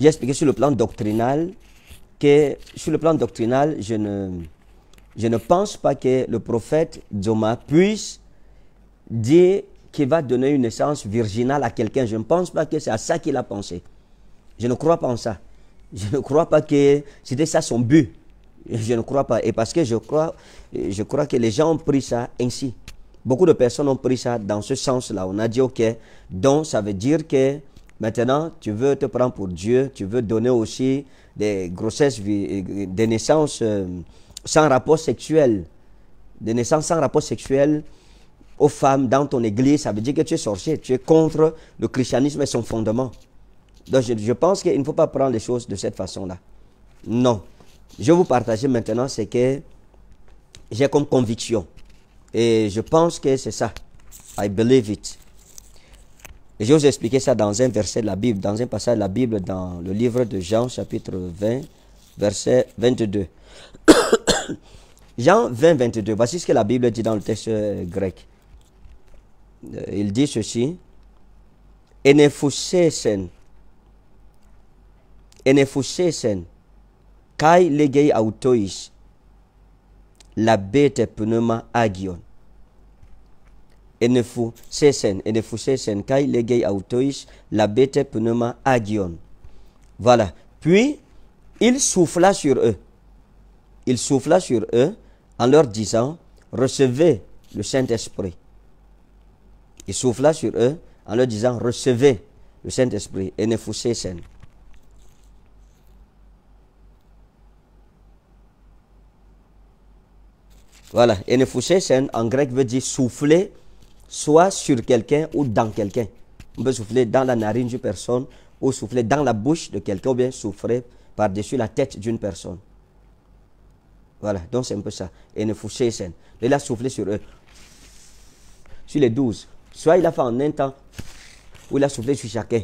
J'ai expliqué sur le plan doctrinal que, sur le plan doctrinal, je ne, je ne pense pas que le prophète Zoma puisse dire qui va donner une naissance virginale à quelqu'un. Je ne pense pas que c'est à ça qu'il a pensé. Je ne crois pas en ça. Je ne crois pas que c'était ça son but. Je ne crois pas. Et parce que je crois, je crois que les gens ont pris ça ainsi. Beaucoup de personnes ont pris ça dans ce sens-là. On a dit, OK, donc ça veut dire que maintenant, tu veux te prendre pour Dieu, tu veux donner aussi des grossesses, des naissances euh, sans rapport sexuel. Des naissances sans rapport sexuel aux femmes dans ton église, ça veut dire que tu es sorcier, tu es contre le christianisme et son fondement. Donc je, pense qu'il ne faut pas prendre les choses de cette façon-là. Non. Je vais vous partager maintenant ce que j'ai comme conviction. Et je pense que c'est ça. I believe it. je vais vous expliquer ça dans un verset de la Bible, dans un passage de la Bible, dans le livre de Jean, chapitre 20, verset 22. (coughs) Jean 20, 22. Voici ce que la Bible dit dans le texte euh, grec. Euh, il dit ceci. Enefusesen. Enefusesen. Kai legei autois. La bete pneuma agion. Enefusesen. Enefusesen. Kai legei autois. La bete pneuma agion. Voilà. Puis, il souffla sur eux. Il souffla sur eux en leur disant, recevez le Saint-Esprit. Il souffla sur eux en leur disant Recevez le Saint-Esprit et ne vous Voilà, et ne en grec veut dire souffler soit sur quelqu'un ou dans quelqu'un. On peut souffler dans la narine d'une personne ou souffler dans la bouche de quelqu'un ou bien souffler par-dessus la tête d'une personne. Voilà, donc c'est un peu ça. Et ne Il a soufflé sur eux. Sur les douze. Soit il a fait en un temps, où il a soufflé sur chacun.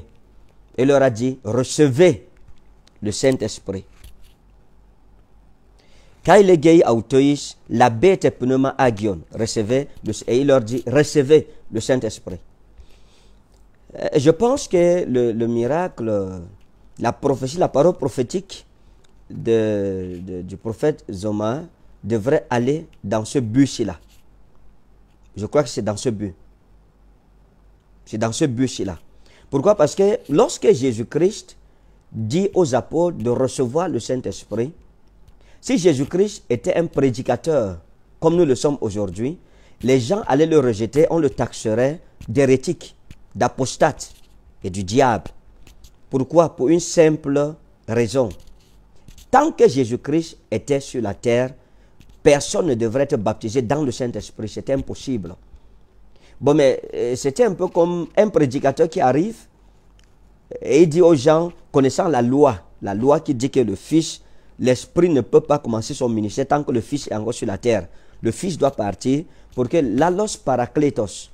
Et leur a dit, recevez le Saint-Esprit. Quand il est guéri à la agion. Recevez, et il leur dit, recevez le Saint-Esprit. Euh, je pense que le, miracle, la prophétie, la parole prophétique de, du prophète Zoma devrait aller dans ce but-ci-là. Je crois que c'est dans ce but. C'est dans ce but-là. Pourquoi Parce que lorsque Jésus-Christ dit aux apôtres de recevoir le Saint-Esprit, si Jésus-Christ était un prédicateur, comme nous le sommes aujourd'hui, les gens allaient le rejeter, on le taxerait d'hérétique, d'apostate et du diable. Pourquoi Pour une simple raison. Tant que Jésus-Christ était sur la terre, personne ne devrait être baptisé dans le Saint-Esprit. C'est impossible. Bon, mais euh, c'était un peu comme un prédicateur qui arrive et il dit aux gens, connaissant la loi, la loi qui dit que le Fils, l'Esprit ne peut pas commencer son ministère tant que le Fils est encore sur la terre. Le Fils doit partir pour que l'alos paraclétos,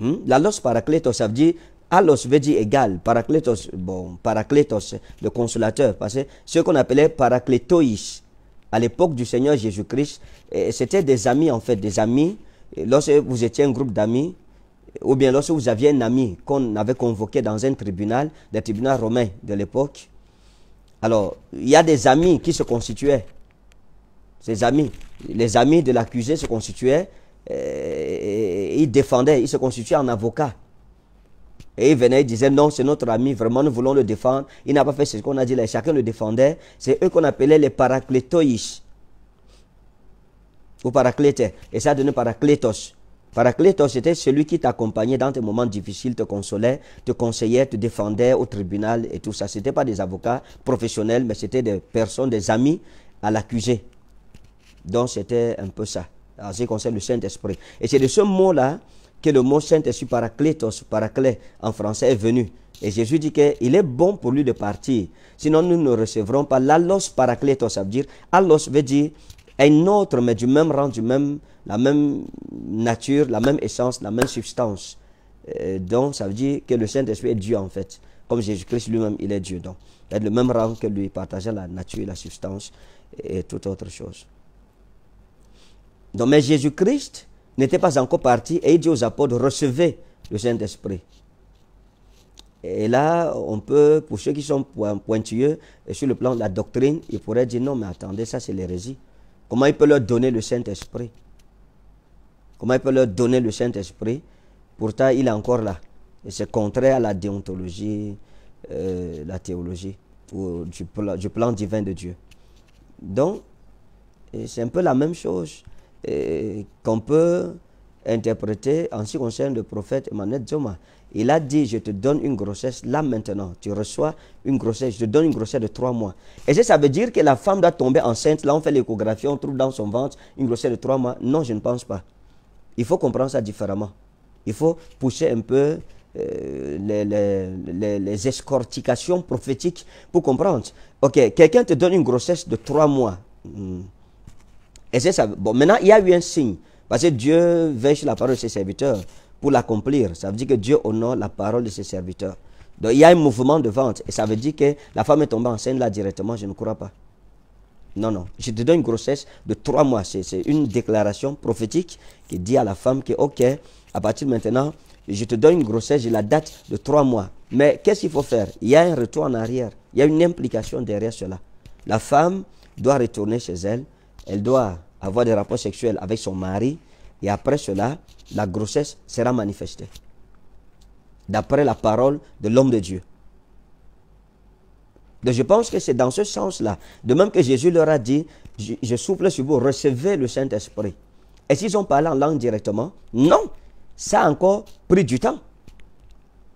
hmm? l'alos ça veut dire, allos veut dire égal, paraclétos, bon, paraclétos, le consolateur, parce que ce qu'on appelait paraclétoïs, à l'époque du Seigneur Jésus-Christ, c'était des amis en fait, des amis lorsque vous étiez un groupe d'amis, ou bien lorsque vous aviez un ami qu'on avait convoqué dans un tribunal, des tribunaux romains de l'époque, alors il y a des amis qui se constituaient. Ces amis, les amis de l'accusé se constituaient, et, euh, ils défendaient, ils se constituaient en avocat. Et ils venaient ils disaient, non, c'est notre ami, vraiment nous voulons le défendre. Il n'a pas fait ce qu'on a dit là, chacun le défendait. C'est eux qu'on appelait les paraclétoïs ou Et ça donné Paracletos. Paracletos c'était celui qui t'accompagnait dans tes moments difficiles, te consolait, te conseillait, te défendait au tribunal et tout ça. Ce pas des avocats professionnels, mais c'était des personnes, des amis à l'accusé. Donc c'était un peu ça, en ce qui concerne le Saint-Esprit. Et c'est de ce mot-là que le mot Saint-Esprit, Paracletos, paraclet, en français, est venu. Et Jésus dit qu'il est bon pour lui de partir, sinon nous ne recevrons pas l'allos paraclétos. Ça veut dire, allos veut dire une autre, mais du même rang, du même, la même nature, la même essence, la même substance. Euh, donc, ça veut dire que le Saint-Esprit est Dieu en fait. Comme Jésus-Christ lui-même, il est Dieu. Donc, il le même rang que lui, partageant la nature, la substance et toute autre chose. Donc, mais Jésus-Christ n'était pas encore parti et il dit aux apôtres, recevez le Saint-Esprit. Et là, on peut, pour ceux qui sont pointilleux, et sur le plan de la doctrine, ils pourraient dire non, mais attendez, ça c'est l'hérésie. Comment il peut leur donner le Saint-Esprit Comment il peut leur donner le Saint-Esprit Pourtant, il est encore là. c'est contraire à la déontologie, euh, la théologie, ou du, du, plan divin de Dieu. Donc, c'est un peu la même chose qu'on peut interpréter en ce qui concerne le prophète Emmanuel Zoma. Il a dit, je te donne une grossesse, là maintenant, tu reçois une grossesse, je te donne une grossesse de trois mois. Et ça, ça veut dire que la femme doit tomber enceinte, là on fait l'échographie, on trouve dans son ventre une grossesse de trois mois. Non, je ne pense pas. Il faut comprendre ça différemment. Il faut pousser un peu euh, les, escortications prophétiques pour comprendre. Ok, quelqu'un te donne une grossesse de trois mois. Hmm. Et ça. Bon, maintenant, il y a eu un signe. Parce que Dieu veille sur la parole de ses serviteurs pour l'accomplir. Ça veut dire que Dieu honore la parole de ses serviteurs. Donc il y a un mouvement de vente. Et ça veut dire que la femme est tombée enceinte là directement, je ne crois pas. Non, non. Je te donne une grossesse de trois mois. C'est une déclaration prophétique qui dit à la femme que, OK, à partir de maintenant, je te donne une grossesse, je la date de trois mois. Mais qu'est-ce qu'il faut faire Il y a un retour en arrière. Il y a une implication derrière cela. La femme doit retourner chez elle. Elle doit avoir des rapports sexuels avec son mari. Et après cela, la grossesse sera manifestée. D'après la parole de l'homme de Dieu. Donc je pense que c'est dans ce sens-là. De même que Jésus leur a dit, je, souffle sur vous, recevez le Saint-Esprit. Et s'ils ont parlé en langue directement, non, ça a encore pris du temps.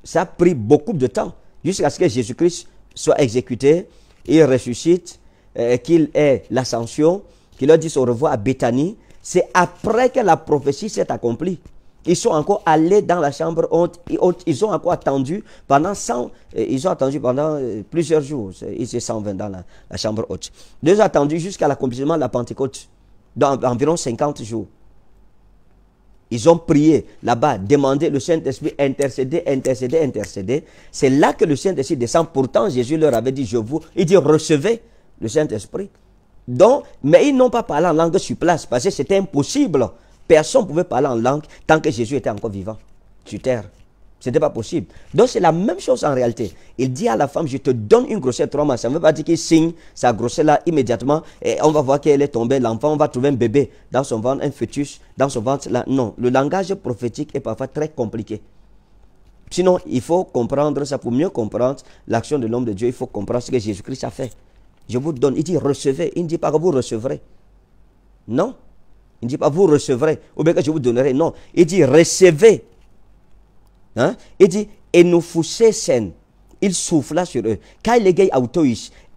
Ça a pris beaucoup de temps jusqu'à ce que Jésus-Christ soit exécuté, il ressuscite, euh, qu'il ait l'ascension, qu'il leur dise au revoir à Bethany. C'est après que la prophétie s'est accomplie. Ils sont encore allés dans la chambre haute. Ils ont encore attendu pendant 100, euh, ils ont attendu pendant euh, plusieurs jours. Ils sont 120 dans la, chambre haute. Ils ont attendu jusqu'à l'accomplissement de la Pentecôte, dans environ 50 jours. Ils ont prié là-bas, demandé le Saint-Esprit, intercéder, intercéder, intercéder. C'est là que le Saint-Esprit descend. Pourtant, Jésus leur avait dit, je vous, il dit, recevez le Saint-Esprit. Donc, mais ils n'ont pas parlé en langue sur place parce que c'était impossible. Personne ne pouvait parler en langue tant que Jésus était encore vivant sur terre. Ce n'était pas possible. Donc, c'est la même chose en réalité. Il dit à la femme, je te donne une grossesse trois mois. Ça ne veut pas dire qu'il signe sa grossesse là immédiatement et on va voir qu'elle est tombée. L'enfant, on va trouver un bébé dans son ventre, un fœtus, dans son ventre là. Non, le langage prophétique est parfois très compliqué. Sinon, il faut comprendre ça pour mieux comprendre l'action de l'homme de Dieu. Il faut comprendre ce que Jésus-Christ a fait. Je vous donne. Il dit recevez. Il ne dit pas que vous recevrez. Non. Il ne dit pas vous recevrez ou bien que je vous donnerai. Non. Il dit recevez. Hein? Il dit et nous scène. Il souffla sur eux. Quand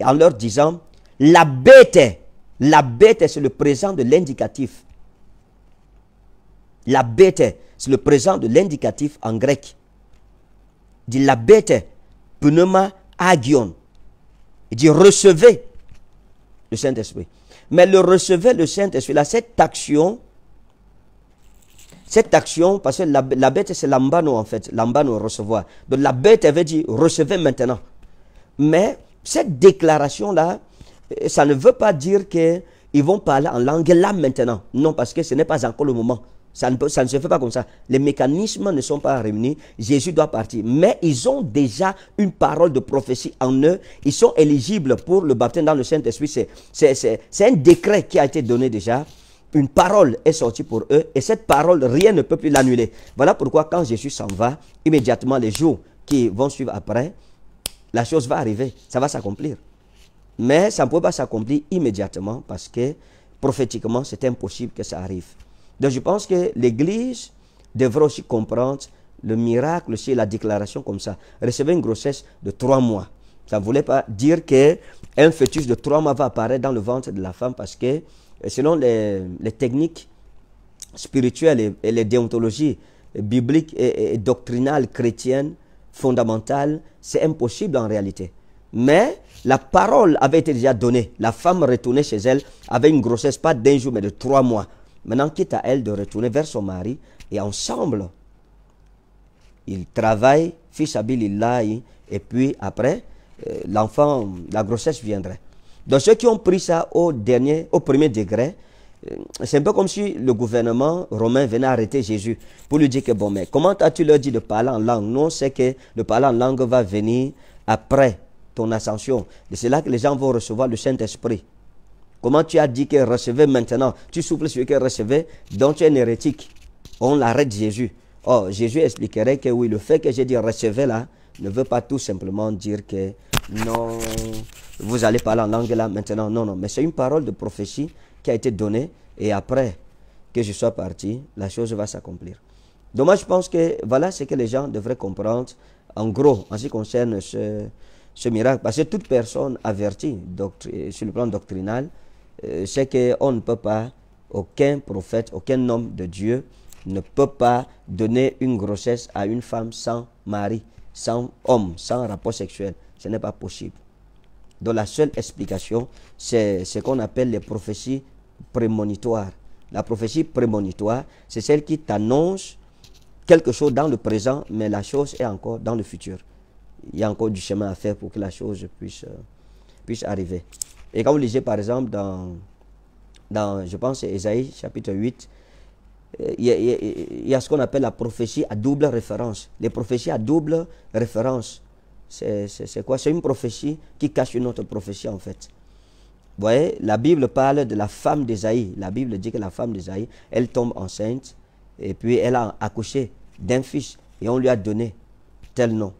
en leur disant la bête, la bête c'est le présent de l'indicatif. La bête, c'est le présent de l'indicatif en grec. Il dit la bête, pneuma agion. Il dit recevez le Saint-Esprit. Mais le recevez le Saint-Esprit, là, cette action, cette action, parce que la, bête, c'est l'ambano en fait, l'ambano, recevoir. Donc la bête avait dit recevez maintenant. Mais cette déclaration-là, ça ne veut pas dire qu'ils vont parler en langue là maintenant. Non, parce que ce n'est pas encore le moment. Ça ne, se fait pas comme ça. Les mécanismes ne sont pas réunis. Jésus doit partir. Mais ils ont déjà une parole de prophétie en eux. Ils sont éligibles pour le baptême dans le Saint-Esprit. C'est un décret qui a été donné déjà. Une parole est sortie pour eux. Et cette parole, rien ne peut plus l'annuler. Voilà pourquoi quand Jésus s'en va, immédiatement les jours qui vont suivre après, la chose va arriver. Ça va s'accomplir. Mais ça ne peut pas s'accomplir immédiatement parce que prophétiquement, c'est impossible que ça arrive. Donc je pense que l'Église devrait aussi comprendre le miracle, c'est la déclaration comme ça. Recevez une grossesse de trois mois. Ça ne voulait pas dire qu'un fœtus de trois mois va apparaître dans le ventre de la femme parce que euh, selon les, techniques spirituelles et, les déontologies bibliques et, et doctrinales chrétiennes fondamentales, c'est impossible en réalité. Mais la parole avait été déjà donnée. La femme retournée chez elle avait une grossesse pas d'un jour mais de trois mois. Maintenant, quitte à elle de retourner vers son mari et ensemble, ils travaillent, fils l'aillent. et puis après, euh, l'enfant, la grossesse viendrait. Donc ceux qui ont pris ça au, dernier, au premier degré, euh, c'est un peu comme si le gouvernement romain venait arrêter Jésus pour lui dire que bon, mais comment as-tu leur dit de parler en langue Non, c'est que le parler en langue va venir après ton ascension. C'est là que les gens vont recevoir le Saint-Esprit. Comment tu as dit que recevez maintenant Tu souffles sur que recevait, donc tu es un hérétique. On l'arrête Jésus. Oh, Jésus expliquerait que oui, le fait que j'ai dit recevez là ne veut pas tout simplement dire que non, vous allez parler en langue là maintenant. Non, non, mais c'est une parole de prophétie qui a été donnée et après que je sois parti, la chose va s'accomplir. Donc moi je pense que voilà ce que les gens devraient comprendre en gros en ce qui concerne ce, ce miracle. Parce que toute personne avertie sur le plan doctrinal euh, c'est qu'on ne peut pas, aucun prophète, aucun homme de Dieu ne peut pas donner une grossesse à une femme sans mari, sans homme, sans rapport sexuel. Ce n'est pas possible. Donc la seule explication, c'est ce qu'on appelle les prophéties prémonitoires. La prophétie prémonitoire, c'est celle qui t'annonce quelque chose dans le présent, mais la chose est encore dans le futur. Il y a encore du chemin à faire pour que la chose puisse, euh, puisse arriver. Et quand vous lisez par exemple dans, dans je pense, Esaïe chapitre 8, euh, il y, a, ce qu'on appelle la prophétie à double référence. Les prophéties à double référence, c'est quoi C'est une prophétie qui cache une autre prophétie en fait. Vous voyez, la Bible parle de la femme d'Esaïe. La Bible dit que la femme d'Esaïe, elle tombe enceinte et puis elle a accouché d'un fils et on lui a donné tel nom.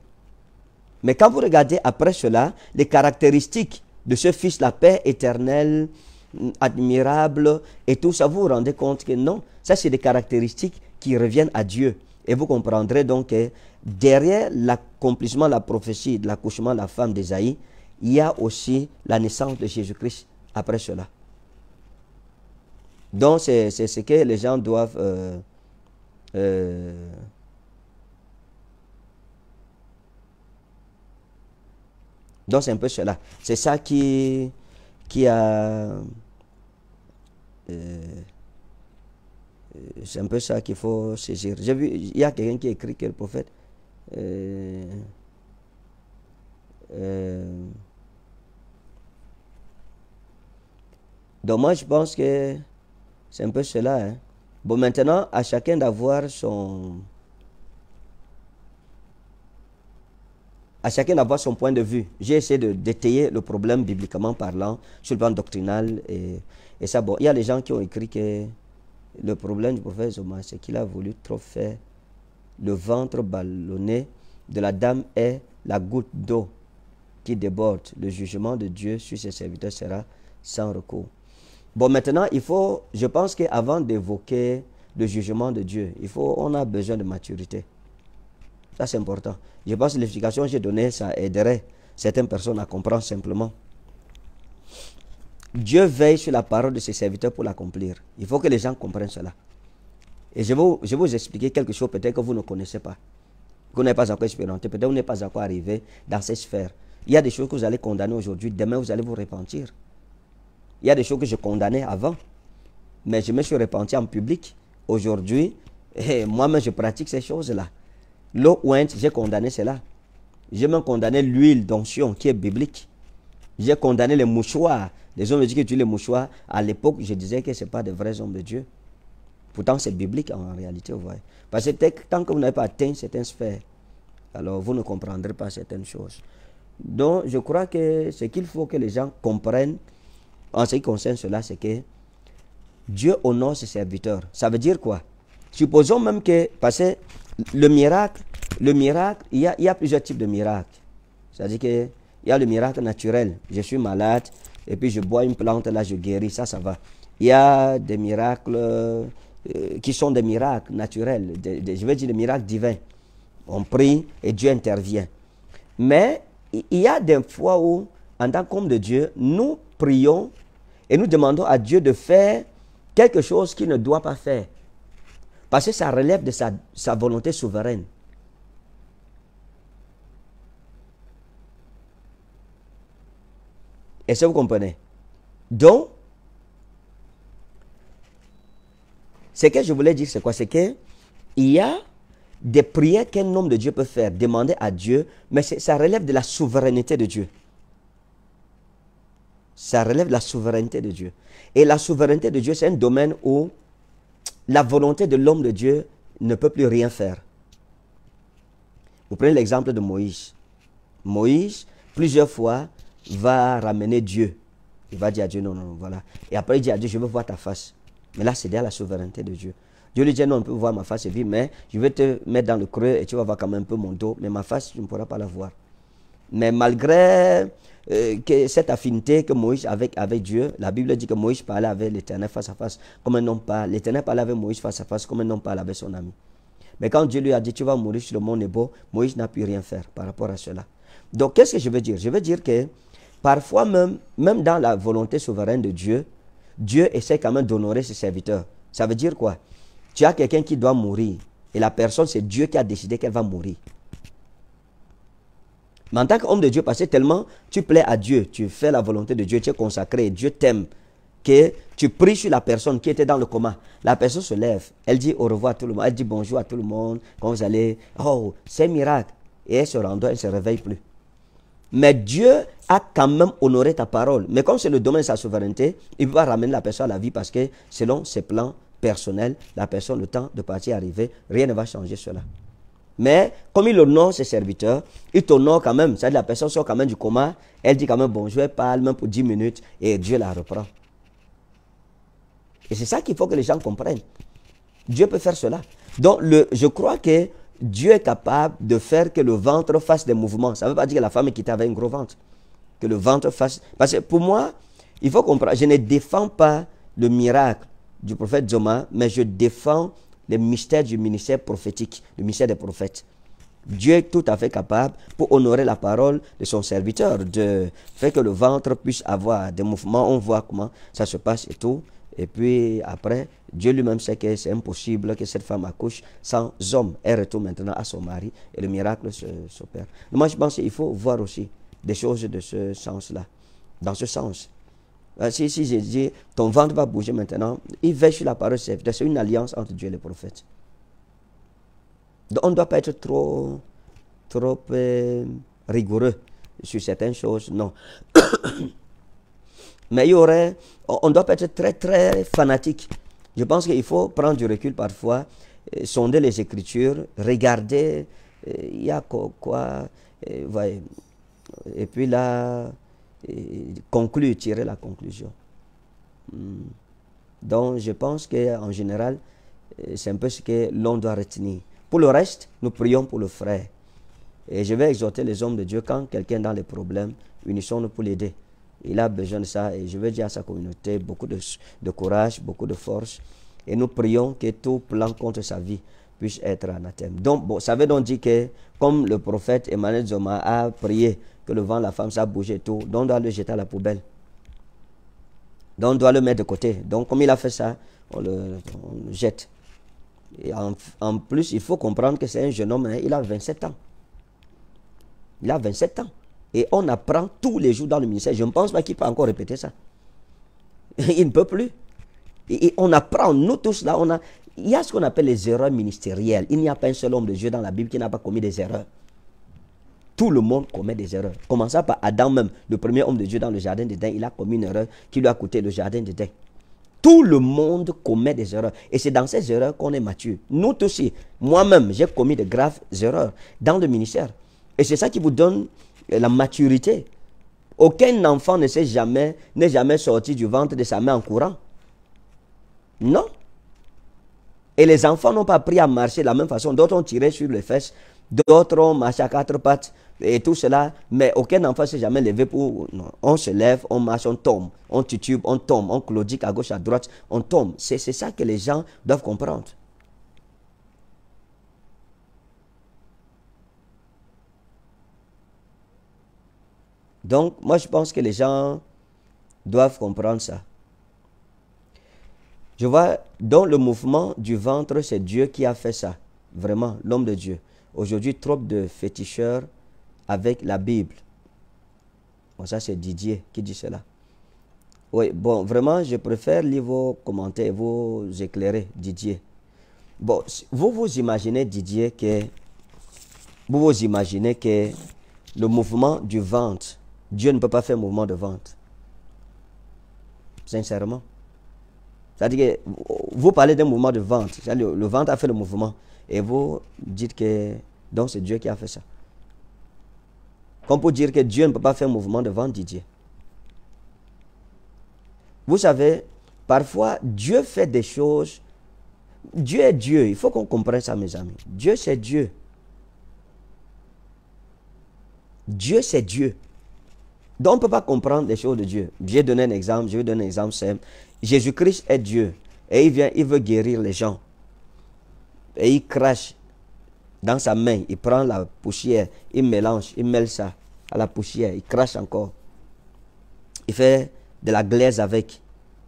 Mais quand vous regardez après cela, les caractéristiques de ce Fils la paix éternelle, mm, admirable, et tout ça, vous vous rendez compte que non, ça c'est des caractéristiques qui reviennent à Dieu. Et vous comprendrez donc que derrière l'accomplissement de la prophétie de l'accouchement de la femme d'Ésaïe, il y a aussi la naissance de Jésus-Christ après cela. Donc c'est ce que les gens doivent euh, euh, Donc c'est un peu cela. C'est ça qui, qui a... c'est un peu ça qu'il faut saisir. J'ai vu, il y a quelqu'un qui écrit que le prophète... donc moi je pense que c'est un peu cela. Bon maintenant, à chacun d'avoir son... à chacun d'avoir son point de vue. J'ai essayé de détailler le problème bibliquement parlant, sur le plan doctrinal. Et, ça, bon, il y a des gens qui ont écrit que le problème du prophète Zoma, c'est qu'il a voulu trop faire le ventre ballonné de la dame est la goutte d'eau qui déborde. Le jugement de Dieu sur ses serviteurs sera sans recours. Bon, maintenant, il faut, je pense qu'avant d'évoquer le jugement de Dieu, il faut, on a besoin de maturité. Ça, c'est important. Je pense que l'explication que j'ai donnée, ça aiderait certaines personnes à comprendre simplement. Dieu veille sur la parole de ses serviteurs pour l'accomplir. Il faut que les gens comprennent cela. Et je vais, vous expliquer quelque chose peut-être que vous ne connaissez pas, que vous n'avez pas encore expérimenté, peut-être que vous n'êtes pas encore arrivé dans ces sphères. Il y a des choses que vous allez condamner aujourd'hui, demain vous allez vous repentir. Il y a des choses que je condamnais avant, mais je me suis repenti en public. Aujourd'hui, (laughs) moi-même je pratique ces choses-là. L'eau j'ai condamné cela. J'ai même condamné l'huile d'onction qui est biblique. J'ai condamné les mouchoirs. Les hommes disent que tu les mouchoirs, à l'époque, je disais que ce pas des vrais hommes de Dieu. Pourtant, c'est biblique en réalité, vous voyez. Parce que tant que vous n'avez pas atteint certaines sphères, alors vous ne comprendrez pas certaines choses. Donc, je crois que ce qu'il faut que les gens comprennent en ce qui concerne cela, c'est que Dieu honore ses serviteurs. Ça veut dire quoi Supposons même que, parce que le miracle, le miracle, il y a, plusieurs types de miracles. C'est-à-dire qu'il y a le miracle naturel. Je suis malade et puis je bois une plante, là je guéris, ça, ça va. Il y a des miracles euh, qui sont des miracles naturels, je veux dire des miracles divins. On prie et Dieu intervient. Mais il y a des fois où, en tant qu'homme de Dieu, nous prions et nous demandons à Dieu de faire quelque chose qu'il ne doit pas faire. Parce que ça relève de sa volonté souveraine. Est-ce que vous comprenez Donc, ce que je voulais dire, c'est quoi C'est qu'il y a des prières qu'un homme de Dieu peut faire, demander à Dieu, mais ça relève de la souveraineté de Dieu. Ça relève de la souveraineté de Dieu. Et la souveraineté de Dieu, c'est un domaine où la volonté de l'homme de Dieu ne peut plus rien faire. Vous prenez l'exemple de Moïse. Moïse, plusieurs fois, va ramener Dieu. Il va dire à Dieu, non, non, non, voilà. Et après, il dit à Dieu, je veux voir ta face. Mais là, c'est derrière la souveraineté de Dieu. Dieu lui dit, non, on peut voir ma face et vie, mais je vais te mettre dans le creux et tu vas voir quand même un peu mon dos, mais ma face, tu ne pourras pas la voir. Mais malgré euh, que cette affinité que Moïse avait avec Dieu, la Bible dit que Moïse parlait avec l'Éternel face à face, comme un homme parle. L'Éternel parlait avec Moïse face à face, comme un homme parle avec son ami. Mais quand Dieu lui a dit, tu vas mourir sur le mont Nebo, Moïse n'a pu rien faire par rapport à cela. Donc, qu'est-ce que je veux dire Je veux dire que Parfois même, même dans la volonté souveraine de Dieu, Dieu essaie quand même d'honorer ses serviteurs. Ça veut dire quoi Tu as quelqu'un qui doit mourir et la personne, c'est Dieu qui a décidé qu'elle va mourir. Mais en tant qu'homme de Dieu, parce que tellement tu plais à Dieu, tu fais la volonté de Dieu, tu es consacré, Dieu t'aime, que tu pries sur la personne qui était dans le coma. La personne se lève, elle dit au revoir à tout le monde, elle dit bonjour à tout le monde, quand vous allez, oh, c'est miracle. Et elle se rendort, elle ne se réveille plus. Mais Dieu a quand même honoré ta parole. Mais comme c'est le domaine de sa souveraineté, il va ramener la personne à la vie parce que selon ses plans personnels, la personne, le temps de partir arriver, rien ne va changer cela. Mais comme il honore ses serviteurs, il t'honore quand même. C'est-à-dire la personne sort quand même du coma, elle dit quand même bonjour, vais parle même pour 10 minutes et Dieu la reprend. Et c'est ça qu'il faut que les gens comprennent. Dieu peut faire cela. Donc le, je crois que Dieu est capable de faire que le ventre fasse des mouvements. Ça ne veut pas dire que la femme est quittée avec un gros ventre. Que le ventre fasse. Parce que pour moi, il faut comprendre, je ne défends pas le miracle du prophète Zoma, mais je défends les mystères du ministère prophétique, le ministère des prophètes. Dieu est tout à fait capable pour honorer la parole de son serviteur, de faire que le ventre puisse avoir des mouvements. On voit comment ça se passe et tout. Et puis après, Dieu lui-même sait que c'est impossible que cette femme accouche sans homme. Elle retourne maintenant à son mari et le miracle s'opère. Moi, je pense qu'il faut voir aussi des choses de ce sens-là. Dans ce sens. Euh, si, si j'ai dit, ton ventre va bouger maintenant, il veille sur la parole C'est une alliance entre Dieu et le prophète. Donc, on ne doit pas être trop, trop euh, rigoureux sur certaines choses, non. (coughs) Mais il y aurait, on ne doit pas être très, très fanatique je pense qu'il faut prendre du recul parfois, euh, sonder les Écritures, regarder, euh, il y a quoi, euh, et puis là, conclure, tirer la conclusion. Hmm. Donc je pense qu'en général, c'est un peu ce que l'on doit retenir. Pour le reste, nous prions pour le frère. Et je vais exhorter les hommes de Dieu quand quelqu'un est dans les problèmes, unissons-nous pour l'aider. Il a besoin de ça et je veux dire à sa communauté beaucoup de, courage, beaucoup de force. Et nous prions que tout plan contre sa vie puisse être anathème. Donc, bon, ça veut donc dire que, comme le prophète Emmanuel Zoma a prié que le vent, la femme, ça et tout, donc on doit le jeter à la poubelle. Donc, on doit le mettre de côté. Donc, comme il a fait ça, on le, jette. Et en, plus, il faut comprendre que c'est un jeune homme, hein. il a 27 ans. Il a 27 ans. Et on apprend tous les jours dans le ministère. Je ne pense pas qu'il peut encore répéter ça. (laughs) Il ne peut plus. Et, on apprend, nous tous là, on a, il y a ce qu'on appelle les erreurs ministérielles. Il n'y a pas un seul homme de Dieu dans la Bible qui n'a pas commis des erreurs. Tout le monde commet des erreurs. Commençons par Adam même, le premier homme de Dieu dans le jardin d'Éden, il a commis une erreur qui lui a coûté le jardin de d'Éden. Tout le monde commet des erreurs. Et c'est dans ces erreurs qu'on est mature. Nous tous, moi-même, j'ai commis de graves erreurs dans le ministère. Et c'est ça qui vous donne euh, la maturité. Aucun enfant ne s'est jamais, n'est jamais sorti du ventre de sa mère en courant. Non. Et les enfants n'ont pas appris à marcher de la même façon. D'autres ont tiré sur les fesses, d'autres ont marché à quatre pattes et tout cela. Mais aucun enfant ne s'est jamais levé pour. On se lève, on marche, on tombe, on titube, on tombe, on claudique à gauche, à droite, on tombe. C'est ça que les gens doivent comprendre. Donc, moi, je pense que les gens doivent comprendre ça. Je vois, dans le mouvement du ventre, c'est Dieu qui a fait ça. Vraiment, l'homme de Dieu. Aujourd'hui, trop de féticheurs avec la Bible. Bon, ça, c'est Didier qui dit cela. Oui, bon, vraiment, je préfère lire vos commentaires, vos éclairés, Didier. Bon, vous vous imaginez, Didier, que... Vous vous imaginez que le mouvement du ventre Dieu ne peut pas faire un mouvement de vente. Sincèrement. C'est-à-dire que vous parlez d'un mouvement de vente. Le, vent a fait le mouvement. Et vous dites que donc c'est Dieu qui a fait ça. Comme pour dire que Dieu ne peut pas faire un mouvement de vente, Didier Vous savez, parfois Dieu fait des choses. Dieu est Dieu. Il faut qu'on comprenne ça, mes amis. Dieu, c'est Dieu. Dieu, c'est Dieu. Donc on ne peut pas comprendre les choses de Dieu. J'ai donné un exemple, je vais donner un exemple simple. Jésus-Christ est Dieu et il vient, il veut guérir les gens. Et il crache dans sa main, il prend la poussière, il mélange, il mêle ça à la poussière, il crache encore. Il fait de la glaise avec.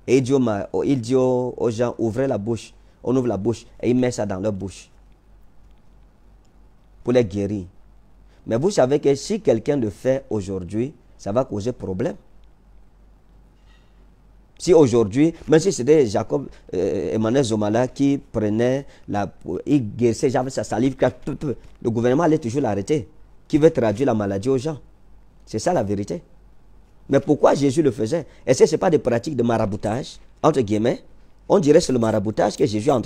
Et il dit aux gens, ouvrez la bouche. On ouvre la bouche et il met ça dans leur bouche pour les guérir. Mais vous savez que si quelqu'un le fait aujourd'hui, ça va causer problème. Si aujourd'hui, même si c'était Jacob euh, Emmanuel Zomala qui prenait la. Il guérissait sa salive, le gouvernement allait toujours l'arrêter. Qui veut traduire la maladie aux gens C'est ça la vérité. Mais pourquoi Jésus le faisait Est-ce que ce n'est pas des pratiques de maraboutage, entre guillemets On dirait c'est le maraboutage que Jésus a en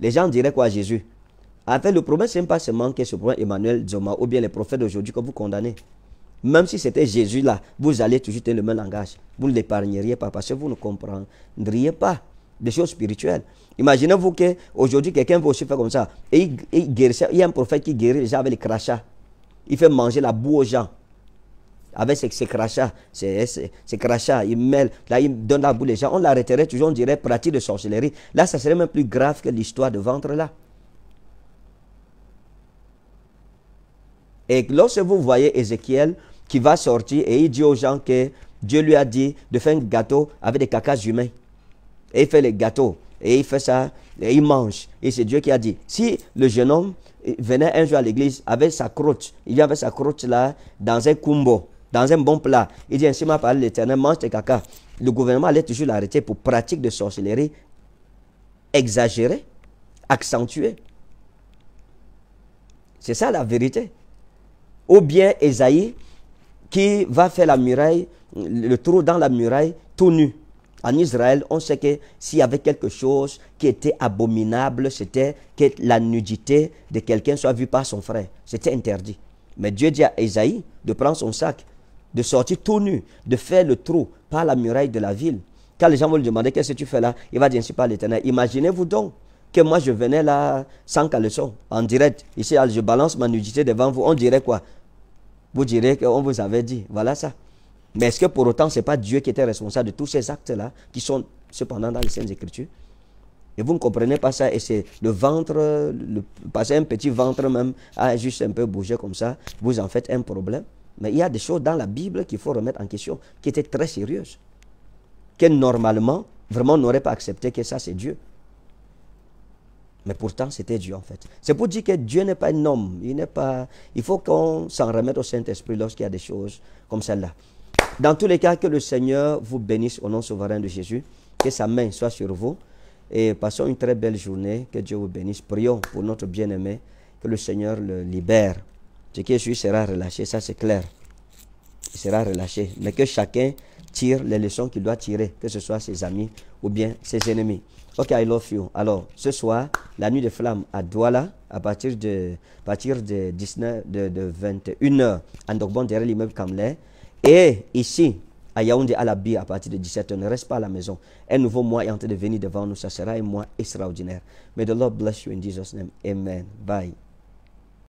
Les gens diraient quoi à Jésus fait, le problème, ce n'est pas seulement que ce problème Emmanuel Zoma ou bien les prophètes d'aujourd'hui que vous condamnez. Même si c'était Jésus là, vous allez toujours tenir le même langage. Vous ne l'épargneriez pas parce que vous ne comprendriez pas des choses spirituelles. Imaginez-vous qu'aujourd'hui, quelqu'un va aussi faire comme ça. Et il, y a un prophète qui guérit les gens avec les crachats. Il fait manger la boue aux gens. Avec ses, crachats, Ces crachats, il mêle, là il donne la boue aux gens. On l'arrêterait toujours, on dirait pratique de sorcellerie. Là, ça serait même plus grave que l'histoire de ventre là. Et lorsque vous voyez Ézéchiel, qui va sortir et il dit aux gens que Dieu lui a dit de faire un gâteau avec des cacas humains. Et il fait les gâteaux. Et il fait ça, et il mange. Et c'est Dieu qui a dit. Si le jeune homme venait un jour à l'église avec sa croûte, il y avait sa croûte là, dans un combo, dans un bon plat, il dit ainsi m'a parlé l'éternel, mange tes cacas. Le gouvernement allait toujours l'arrêter pour pratique de sorcellerie exagérée, accentuée. C'est ça la vérité. Ou bien Esaïe qui va faire la muraille, le trou dans la muraille, tout nu. En Israël, on sait que s'il y avait quelque chose qui était abominable, c'était que la nudité de quelqu'un soit vue par son frère. C'était interdit. Mais Dieu dit à Esaïe de prendre son sac, de sortir tout nu, de faire le trou par la muraille de la ville. Quand les gens vont lui demander qu'est-ce que tu fais là, il va dire ainsi par l'éternel. Imaginez-vous donc que moi je venais là sans caleçon, en direct. Ici, je balance ma nudité devant vous. On dirait quoi vous direz qu'on vous avait dit. Voilà ça. Mais est-ce que pour autant, ce n'est pas Dieu qui était responsable de tous ces actes-là, qui sont cependant dans les Saintes Écritures Et vous ne comprenez pas ça, et c'est le ventre, le, passer un petit ventre même a juste un peu bouger comme ça, vous en faites un problème. Mais il y a des choses dans la Bible qu'il faut remettre en question, qui étaient très sérieuses, que normalement, vraiment, on n'aurait pas accepté que ça, c'est Dieu. Mais pourtant, c'était Dieu en fait. C'est pour dire que Dieu n'est pas un homme. Il, pas... il faut qu'on s'en remette au Saint-Esprit lorsqu'il y a des choses comme celle-là. Dans tous les cas, que le Seigneur vous bénisse au nom souverain de Jésus. Que sa main soit sur vous. Et passons une très belle journée. Que Dieu vous bénisse. Prions pour notre bien-aimé. Que le Seigneur le libère. Ce qui est sera relâché, ça c'est clair. Il sera relâché. Mais que chacun tire les leçons qu'il doit tirer, que ce soit ses amis ou bien ses ennemis. Ok, I love you. Alors, ce soir, la nuit des flammes à Douala, à partir de, partir de, 19, de, de 21h, à derrière l'immeuble Kamlé. Et ici, à Yaoundé, à la Bi, à partir de 17h, ne reste pas à la maison. Un nouveau mois est en train de venir devant nous. Ça sera un mois extraordinaire. May the Lord bless you in Jesus' name. Amen. Bye.